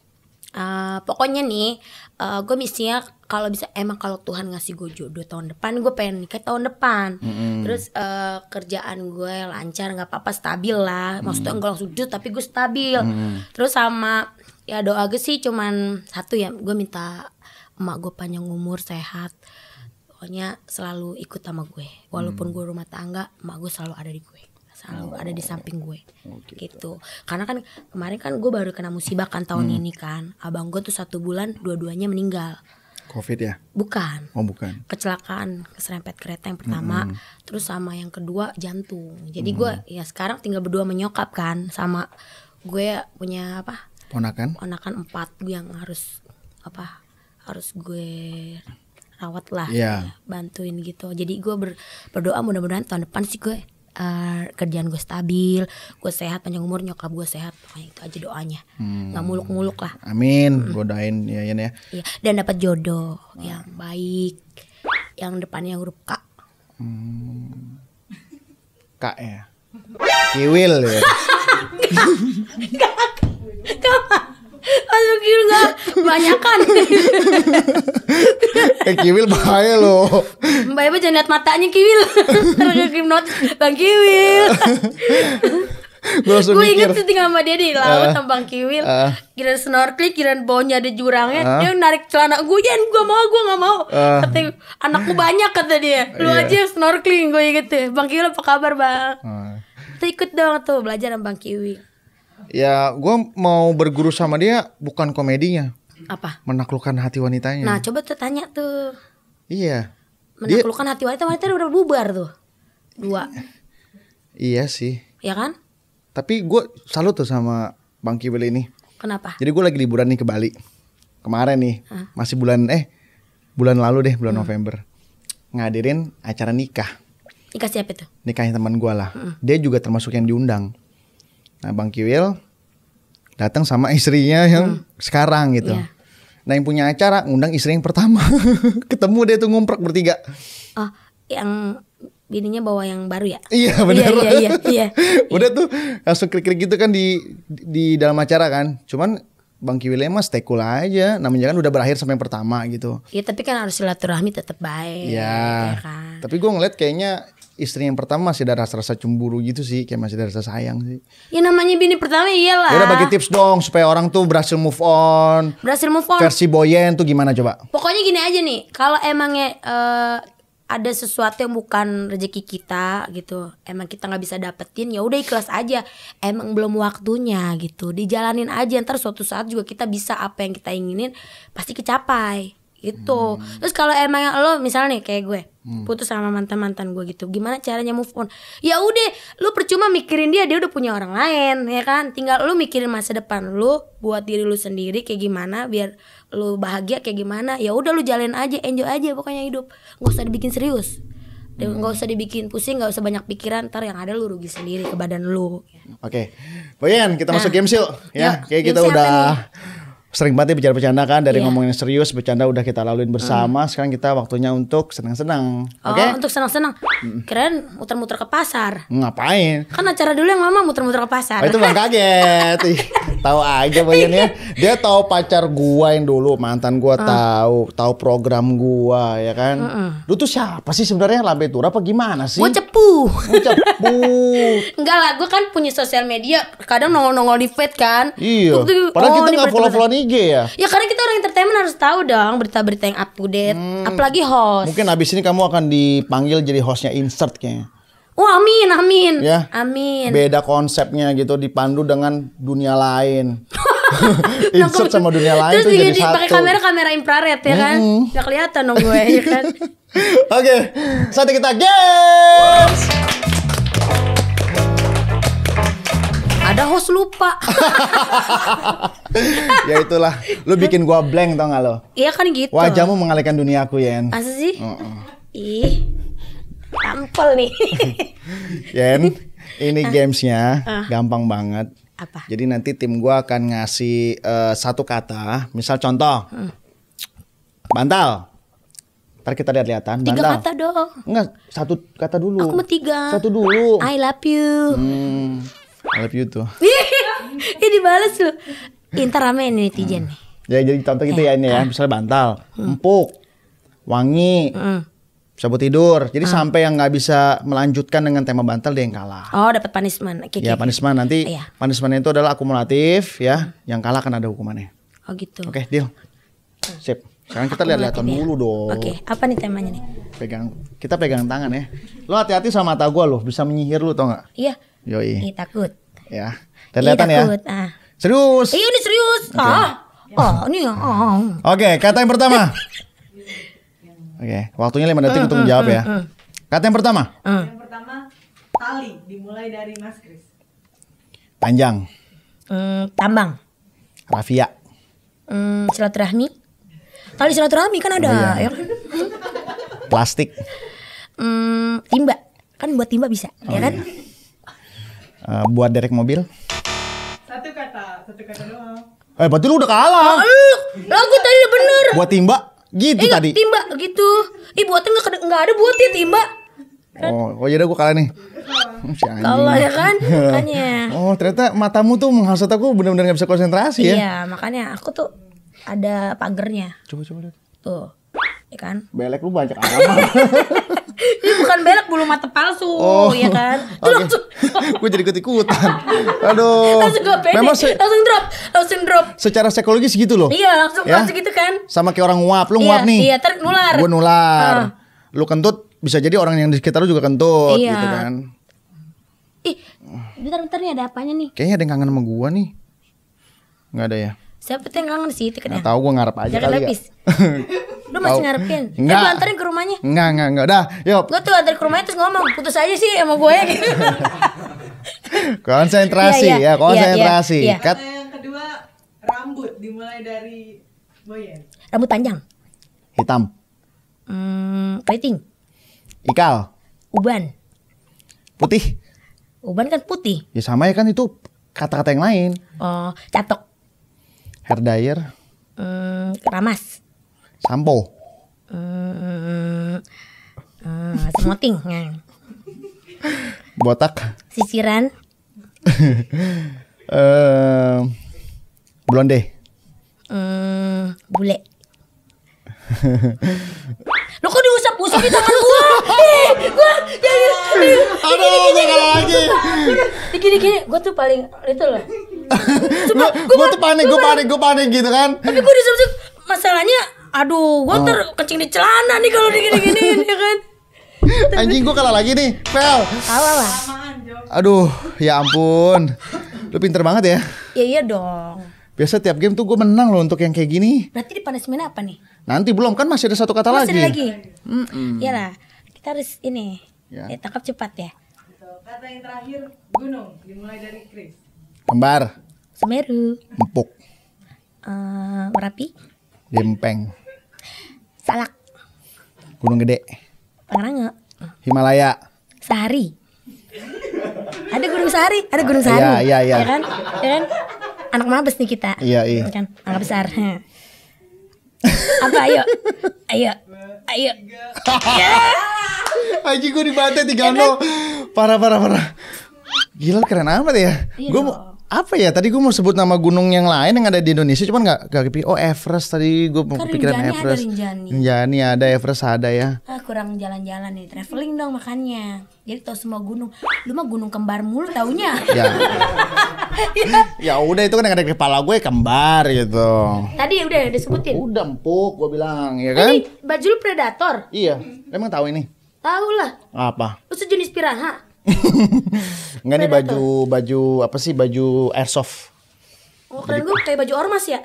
uh, pokoknya nih uh, eh, gue misinya kalau bisa emang kalau Tuhan ngasih gue jodoh tahun depan gue pengen nikah tahun depan mm-hmm. terus uh, kerjaan gue lancar nggak apa-apa stabil lah maksudnya mm-hmm. gue langsung jujur tapi gue stabil mm-hmm. terus sama ya doa gue sih cuman satu ya gue minta emak gue panjang umur sehat pokoknya selalu ikut sama gue walaupun mm-hmm. gue rumah tangga emak gue selalu ada di gue selalu oh. ada di oh, samping gue oh, gitu. gitu karena kan kemarin kan gue baru kena musibah kan tahun hmm. ini kan abang gue tuh satu bulan dua-duanya meninggal covid ya bukan oh bukan kecelakaan keserempet kereta yang hmm, pertama hmm. terus sama yang kedua jantung jadi hmm. gue hmm. ya sekarang tinggal berdua menyokap kan sama gue punya apa ponakan ponakan empat gue yang harus apa harus gue rawat lah yeah. bantuin gitu jadi gue ber, berdoa mudah-mudahan tahun depan sih gue uh, kerjaan gue stabil, gue sehat panjang umur, nyokap gue sehat, pokoknya itu aja doanya, hmm. nggak muluk-muluk lah. Amin, hmm. doain ya ya. Iya, dan dapat jodoh hmm. yang baik, yang depannya huruf K. Hmm. K ya. Kiwil ya. Gak. Gak. Aduh gila, banyak kan. eh Kiwil bahaya loh. Mbak Eva jangan lihat matanya Kiwil. Terus krim not Bang Kiwil. gue inget sih tinggal sama dia di laut uh, sama bang Kiwil uh, eh. kira snorkeling kira bawahnya ada jurangnya uh, dia narik celana gue ya gue mau gue gak mau uh, kata anakku banyak kata dia lu iya. aja snorkeling gue inget deh bang Kiwil apa kabar bang uh, kita ikut dong tuh belajar sama bang Kiwil ya gue mau berguru sama dia bukan komedinya apa menaklukkan hati wanitanya nah coba tuh tanya tuh iya menaklukkan dia... hati wanita wanita udah bubar tuh dua iya sih ya kan tapi gue salut tuh sama bang Kibel ini kenapa jadi gue lagi liburan nih ke Bali kemarin nih Hah? masih bulan eh bulan lalu deh bulan hmm. November ngadirin acara nikah nikah siapa tuh nikahnya teman gue lah hmm. dia juga termasuk yang diundang Nah, Bang Kiwil datang sama istrinya yang hmm. sekarang gitu. Yeah. Nah, yang punya acara ngundang istri yang pertama. Ketemu dia tuh ngumprek bertiga. Oh, yang bininya bawa yang baru ya? Iya, benar. Iya, iya, iya, iya. Udah iya. tuh langsung klik-klik gitu kan di, di dalam acara kan. Cuman Bang Kiwil emang stay cool aja. Namanya kan udah berakhir sampai yang pertama gitu. Iya tapi kan harus silaturahmi tetap baik. Iya. Ya kan? Tapi gue ngeliat kayaknya istri yang pertama masih ada rasa-rasa cemburu gitu sih, kayak masih ada rasa sayang sih. Ya namanya bini pertama iyalah. Ya udah bagi tips dong supaya orang tuh berhasil move on. Berhasil move on. Versi Boyen tuh gimana coba? Pokoknya gini aja nih, kalau emangnya uh, ada sesuatu yang bukan rezeki kita gitu emang kita gak bisa dapetin ya udah ikhlas aja emang belum waktunya gitu dijalanin aja ntar suatu saat juga kita bisa apa yang kita inginin pasti kecapai gitu hmm. terus kalau emang lo misalnya nih kayak gue hmm. putus sama mantan mantan gue gitu gimana caranya move on ya udah lo percuma mikirin dia dia udah punya orang lain ya kan tinggal lo mikirin masa depan lo buat diri lo sendiri kayak gimana biar lo bahagia kayak gimana ya udah lo jalan aja enjoy aja pokoknya hidup nggak usah dibikin serius hmm. nggak hmm. usah dibikin pusing nggak usah banyak pikiran ntar yang ada lo rugi sendiri ke badan lo oke okay. Boyan kita nah, masuk game yuk ya yuk, ya, kayak kita udah sering banget bicara ya bercanda kan dari yeah. ngomongin serius bercanda udah kita laluin hmm. bersama. Hmm. Sekarang kita waktunya untuk senang-senang. Oh, okay? untuk senang-senang. Hmm. Keren muter-muter ke pasar. Ngapain? Kan acara dulu yang lama muter-muter ke pasar. Oh, itu bang kaget. tahu aja bayarnya. Dia tahu pacar gua yang dulu, mantan gua hmm. tahu, tahu program gua ya kan. Mm Lu tuh siapa sih sebenarnya Lambe tur apa gimana sih? Gua cepu. Gua cepu. Enggak lah, gua kan punya sosial media, kadang nongol-nongol di feed kan. Iya. Padahal oh, kita nggak follow follow nih. IG ya? Ya karena kita orang entertainment harus tahu dong berita-berita yang up to date, hmm. apalagi host. Mungkin abis ini kamu akan dipanggil jadi hostnya insert kayaknya. Oh amin amin. Ya. Amin. Beda konsepnya gitu dipandu dengan dunia lain. insert sama dunia lain Terus tuh jadi, jadi satu. pakai kamera kamera infrared ya kan? Hmm. Gak kelihatan dong gue ya kan. Oke, okay. saatnya kita games. Ada host lupa. ya itulah. Lu bikin gua blank tau gak lo? Iya kan gitu. Wajahmu mengalihkan dunia aku, Yen. Masa sih? Uh -uh. Ih. Tampol nih. Yen, ini uh, gamesnya uh. gampang banget. Apa? Jadi nanti tim gua akan ngasih uh, satu kata. Misal contoh. Hmm. Bantal. Ntar kita lihat-lihatan. Tiga bantal. kata dong. Enggak, satu kata dulu. Aku mau tiga. Satu dulu. I love you. Hmm. I love you too. Iya dibales lu. Inter rame netizen nih. Hmm. Ya jadi contoh gitu ya eh. ini ya, misalnya bantal, hmm. empuk, wangi, hmm. buat tidur. Jadi hmm. sampai yang nggak bisa melanjutkan dengan tema bantal dia yang kalah. Oh, dapat punishment. Okay, ya, okay. punishment nanti. Iya. Punishment itu adalah akumulatif ya. Hmm. Yang kalah kan ada hukumannya. Oh, gitu. Oke, okay, deal. Hmm. Sip. Sekarang kita lihat-lihatan ya. dulu dong. Oke, okay. apa nih temanya nih? Pegang. Kita pegang tangan ya. Lo hati-hati sama mata gua lo, bisa menyihir lo tau nggak? Iya. Yoi. Ih, takut. Ya. Terlihat ya. Takut. Ah. Serius. Iya, ini serius. Okay. Ah. Oh, ini oh. Oke, okay, kata yang pertama. Oke, okay, waktunya lima detik uh, untuk eh, menjawab eh, ya. Kata yang pertama. Yang pertama tali dimulai dari Mas Kris. Panjang. Mm, tambang. Rafia. Mm, silaturahmi. Tali silaturahmi kan ada. Oh, iya. Ya. Plastik. Mm, timba kan buat timba bisa, ya oh, ya kan? Iya uh, buat derek mobil? Satu kata, satu kata doang. Eh, berarti lu udah kalah. Uh, aku tadi udah bener. Buat timba? Gitu eh, iya, tadi. Timba gitu. Ih, buatnya enggak enggak ada dia ya, timba. Oh, oh jadi iya gue kalah nih. Si kalah ya kan, makanya. oh, ternyata matamu tuh menghasut aku benar-benar gak bisa konsentrasi ya. Iya, makanya aku tuh ada pagernya. Coba coba lihat. Tuh. Ya kan? Belek lu banyak amat. Ini bukan belek bulu mata palsu, oh, ya kan? Itu okay. langsung. gue jadi ikut Aduh. Langsung gue pede. Memang se- langsung drop, langsung drop. Secara psikologis gitu loh. Iya, langsung ya? langsung gitu kan. Sama kayak orang nguap, lu iya, nih. Iya, ter nular. Gue nular. Uh. Lu kentut bisa jadi orang yang di sekitar lu juga kentut iya. gitu kan. Ih, bentar bentar nih ada apanya nih? Kayaknya ada yang kangen sama gua nih. Gak ada ya? Siapa tuh yang kangen sih tiketnya? Nggak tahu gue ngarep aja Jangan kali ya. lepis. ya. Lu masih ngarepin? Enggak. Eh, gue anterin ke rumahnya. nggak nggak nggak. Dah, yuk. Gue tuh anterin ke rumahnya terus ngomong, putus aja sih sama gue ya gitu. konsentrasi iya, iya. ya, ya. ya, konsentrasi. Ya, ya, ya. yang kedua, rambut dimulai dari Boyen. Rambut panjang. Hitam. Hmm, keriting. Ikal. Uban. Putih. Uban kan putih. Ya sama ya kan itu kata-kata yang lain. Oh, catok Hair dryer? Eh, hmm, keramas. Sampo? Hmm, hmm, semoting. Botak? Sisiran. blonde? Hmm, bule. lo kok diusap-usap di tangan gua gua jadi aduh gua kalah lagi gini-gini gua tuh paling itu loh gua, tuh panik, gua panik, gua panik gitu kan. Tapi gua disusup Masalahnya, aduh, gua oh. ter kencing di celana nih kalau digini gini ya kan. Anjing gua kalah lagi nih, Pel. awal lah. Aduh, ya ampun. Lu pinter banget ya. iya iya dong. Biasa tiap game tuh gue menang loh untuk yang kayak gini. Berarti di punishment apa nih? Nanti belum kan masih ada satu kata masih lagi. Masih lagi. Mm -mm. kita harus ini. Ya. ya tangkap cepat ya. Gitu. Kata yang terakhir gunung dimulai dari Kris. Kembar. Semeru. Empuk. Uh, Merapi. Dempeng. Salak. Gunung Gede. Pangrango. Himalaya. Sahari. Ada Gunung Sahari, ada Gunung iya, Sahari. Iya, iya, iya. Ya kan? Ya kan? Anak mabes nih kita. Iya, iya. Kan? Anak besar. Apa ayo? Ayo. Ayo. Aji gue dibantai tiga nol Parah parah parah. Gila keren amat ya. Iya gue mau apa ya tadi gue mau sebut nama gunung yang lain yang ada di Indonesia cuman gak gak kepikir oh Everest tadi gue mau kan kepikiran Everest ada Rinjani. Rinjani ada Everest ada ya ah, kurang jalan-jalan nih traveling dong makanya jadi tau semua gunung lu mah gunung kembar mulu taunya ya ya udah itu kan yang ada di kepala gue kembar gitu tadi udah udah sebutin udah empuk gue bilang ya kan tadi, baju lu predator iya emang tahu ini tahu lah apa lu sejenis piraha Enggak nih baju tuh? baju apa sih baju airsoft. Oh, keren gue kayak baju ormas ya?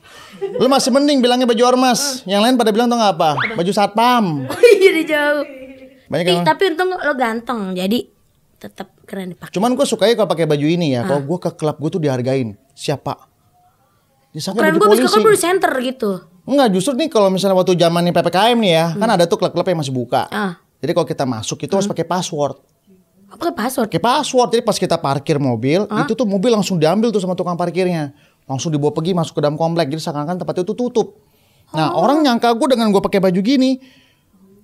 Lu masih mending bilangnya baju ormas. Hmm. Yang lain pada bilang tuh apa? Baju satpam. Oh, iya iya jauh. Banyak Ih, tapi untung lo ganteng, jadi tetap keren dipakai. Cuman gue sukanya kalau pakai baju ini ya. Ah. Kalau gue ke klub gue tuh dihargain. Siapa? Disangka keren gue bisa ke center gitu. Enggak, justru nih kalau misalnya waktu zamannya PPKM nih ya, kan hmm. kan ada tuh klub-klub yang masih buka. Ah. Jadi kalau kita masuk itu hmm. harus pakai password. Pakai password. Pakai password. Jadi pas kita parkir mobil, huh? itu tuh mobil langsung diambil tuh sama tukang parkirnya. Langsung dibawa pergi masuk ke dalam komplek. Jadi seakan-akan tempat itu tutup. Nah, oh. orang nyangka gue dengan gue pakai baju gini,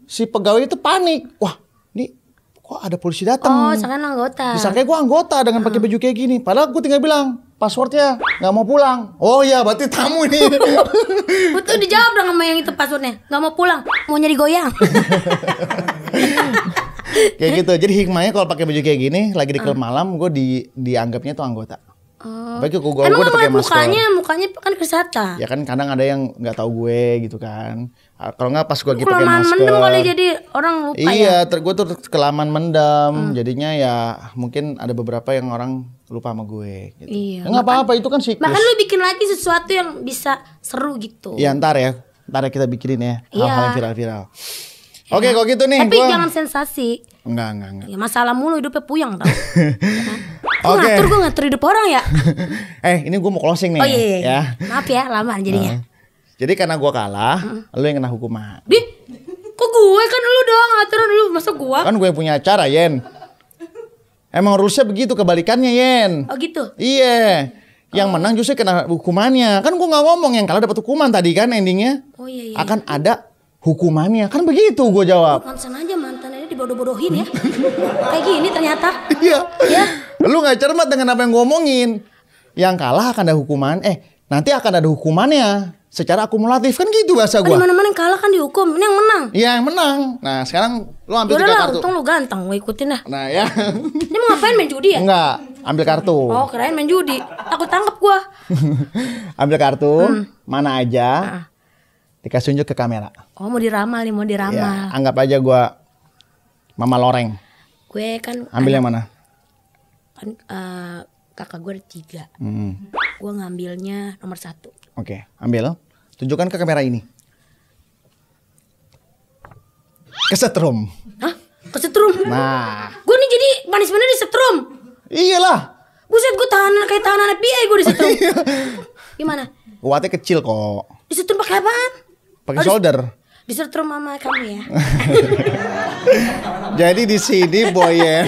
si pegawai itu panik. Wah, ini kok ada polisi datang? Oh, seakan anggota. Disangka gue anggota dengan pakai ah. baju kayak gini. Padahal gue tinggal bilang, passwordnya nggak mau pulang. Oh iya, berarti tamu ini. Betul dijawab dong sama yang itu passwordnya, nggak mau pulang, mau nyari goyang. kayak gitu. Jadi hikmahnya kalau pakai baju kayak gini, lagi di ah. klub uh. malam, gue di dianggapnya tuh anggota. Oh. Apalagi gue gue udah pakai masker. Mukanya, mukanya kan kesata. Ya kan kadang ada yang nggak tahu gue gitu kan. Kalau nggak pas gue gitu pakai masker. mendem kali jadi orang lupa Iya, ya? Iya, gue tuh kelamaan mendem. Uh. Jadinya ya mungkin ada beberapa yang orang lupa sama gue. Gitu. Iya. Ya nggak apa-apa itu kan siklus. Bahkan lu bikin lagi sesuatu yang bisa seru gitu. Iya ntar ya, ntar ya kita bikinin ya iya. hal-hal yeah. yang viral-viral. Oke, okay, kok gitu nih. Tapi gua... jangan sensasi. Enggak, enggak, enggak. Ya masalah mulu hidupnya puyeng tau. Oke. Okay. ngatur gue ngatur hidup orang ya. eh, ini gue mau closing nih. Oh iya. iya. iya. Ya. Maaf ya, lama jadinya. Jadi karena gue kalah, uh. lu yang kena hukuman. Bi, kok gue kan lu doang ngatur lu masa gue? Kan gue punya acara, Yen. Emang rusia begitu kebalikannya, Yen. Oh gitu. Iya. Yang oh. menang justru kena hukumannya. Kan gue nggak ngomong yang kalah dapat hukuman tadi kan endingnya. Oh iya. iya. Akan iya. ada hukumannya kan begitu gue jawab pantesan aja ini dibodoh-bodohin ya kayak gini ternyata iya Iya. lu nggak cermat dengan apa yang omongin yang kalah akan ada hukuman eh nanti akan ada hukumannya secara akumulatif kan gitu bahasa gue. Mana mana yang kalah kan dihukum, ini yang menang. Iya yang menang. Nah sekarang lu ambil Yaudah tiga lah, kartu. Untung lo ganteng, gue ikutin dah. Nah ya. Ini mau ngapain main judi ya? Enggak, ambil kartu. Oh keren main judi, Aku tangkap gue. ambil kartu, hmm. mana aja. Nah Dikasih tunjuk ke kamera. Oh mau diramal nih, mau diramal. Ya, anggap aja gue mama loreng. Gue kan. Ambil yang mana? Kan uh, kakak gue ada tiga. Hmm. Gue ngambilnya nomor satu. Oke, okay, ambil. Tunjukkan ke kamera ini. Kesetrum. Hah? Kesetrum? Nah. Gue nih jadi manis setrum. setrum. Iyalah. Buset gue tahan kayak tahan anak gue di setrum. Gimana? Kuatnya kecil kok. Di setrum pakai apaan? Pakai oh, solder. Disetrum mama kamu ya. Jadi di sini Boyen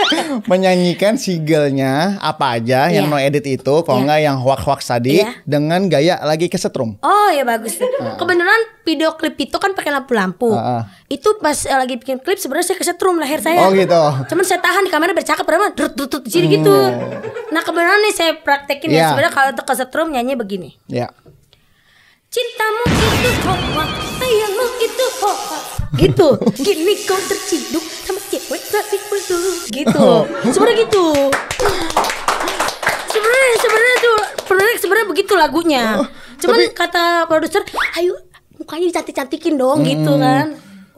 menyanyikan singlenya apa aja yeah. yang iya. no edit itu, kalau yeah. nggak yang hoax hoax tadi yeah. dengan gaya lagi kesetrum. Oh ya bagus. Uh. Kebenaran video klip itu kan pakai lampu-lampu. Uh, Itu pas uh, lagi bikin klip sebenarnya saya kesetrum leher saya. Oh gitu. Cuman saya tahan di kamera bercakap berapa drut drut di gitu. Hmm. Nah kebenaran nih saya praktekin yeah. ya iya. sebenarnya kalau untuk kesetrum nyanyi begini. Ya. Yeah. Cintamu itu hoax, sayangmu itu hoax. Gitu. Kini kau terciduk sama cewek tapi itu. Gitu. Oh. Sebenarnya gitu. Sebenarnya sebenarnya tuh sebenarnya sebenarnya begitu lagunya. Oh, Cuman tapi... kata produser, ayo mukanya dicantik-cantikin dong gitu hmm. gitu kan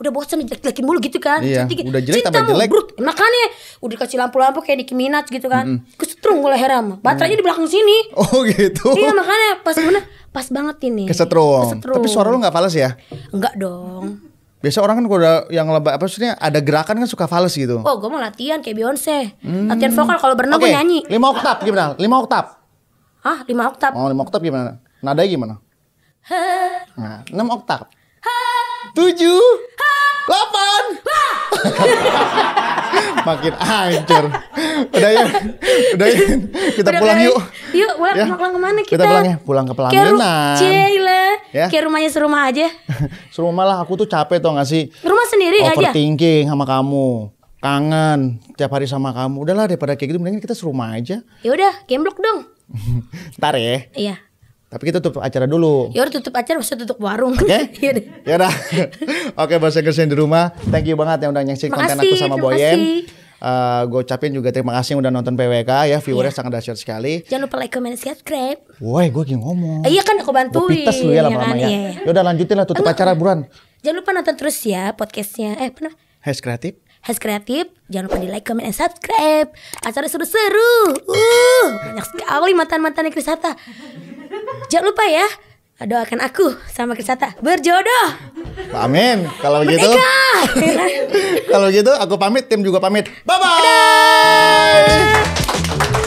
udah bosan jelek-jelekin mulu gitu kan. Iya, Cantik, udah jelek cinta tambah jelek. Brut. Makanya udah dikasih lampu-lampu kayak di Minaj gitu kan. Mm -hmm. Kesetrum mulai heram. Baterainya di belakang sini. Oh gitu. Iya makanya pas mana pas banget ini. Kesetrum. Kesetrum. Tapi suara lu gak fals ya? Enggak dong. Biasa orang kan kalau yang lebar apa maksudnya ada gerakan kan suka fals gitu. Oh, gue mau latihan kayak Beyonce. Hmm. Latihan vokal kalau berenang okay. gue nyanyi. Lima oktav gimana? Lima oktav. Ah, lima oktav? Oh, lima oktav gimana? Nadanya gimana? Nah, enam oktav tujuh, delapan. Makin hancur. Udah ya, udah ya. Kita udah pulang yuk. Yuk, pulang, ya. pulang kemana kita? Kita pulang ya, pulang ke pelaminan. Cile, ya. kayak rumahnya serumah aja. serumah lah, aku tuh capek tau gak sih. Rumah sendiri Overthinking aja. Overthinking sama kamu kangen tiap hari sama kamu udahlah daripada kayak gitu mendingan kita serumah aja ya udah game block dong ntar ya iya tapi kita tutup acara dulu. Ya udah tutup acara, usah tutup warung. Oke. Okay? Iya ya udah. Oke, bahasa Inggris di rumah. Thank you banget yang udah nyaksiin konten aku sama Boyen. Uh, gue ucapin juga terima kasih udah nonton PWK ya viewernya yeah. sangat dahsyat sekali jangan lupa like comment subscribe woi gue lagi ngomong eh, iya kan aku bantuin gue pites lu ya lama-lama iya kan, ya. Iya. yaudah lanjutin lah tutup Enggak. acara buruan jangan lupa nonton terus ya podcastnya eh pernah Hash Kreatif Hash Kreatif Jangan lupa di like, comment, and subscribe Acara seru-seru uh, Banyak sekali mantan yang Krisata Jangan lupa ya doakan aku sama Krisata berjodoh. Amin. Kalau gitu. kalau begitu aku pamit, tim juga pamit. Bye bye. Dadah.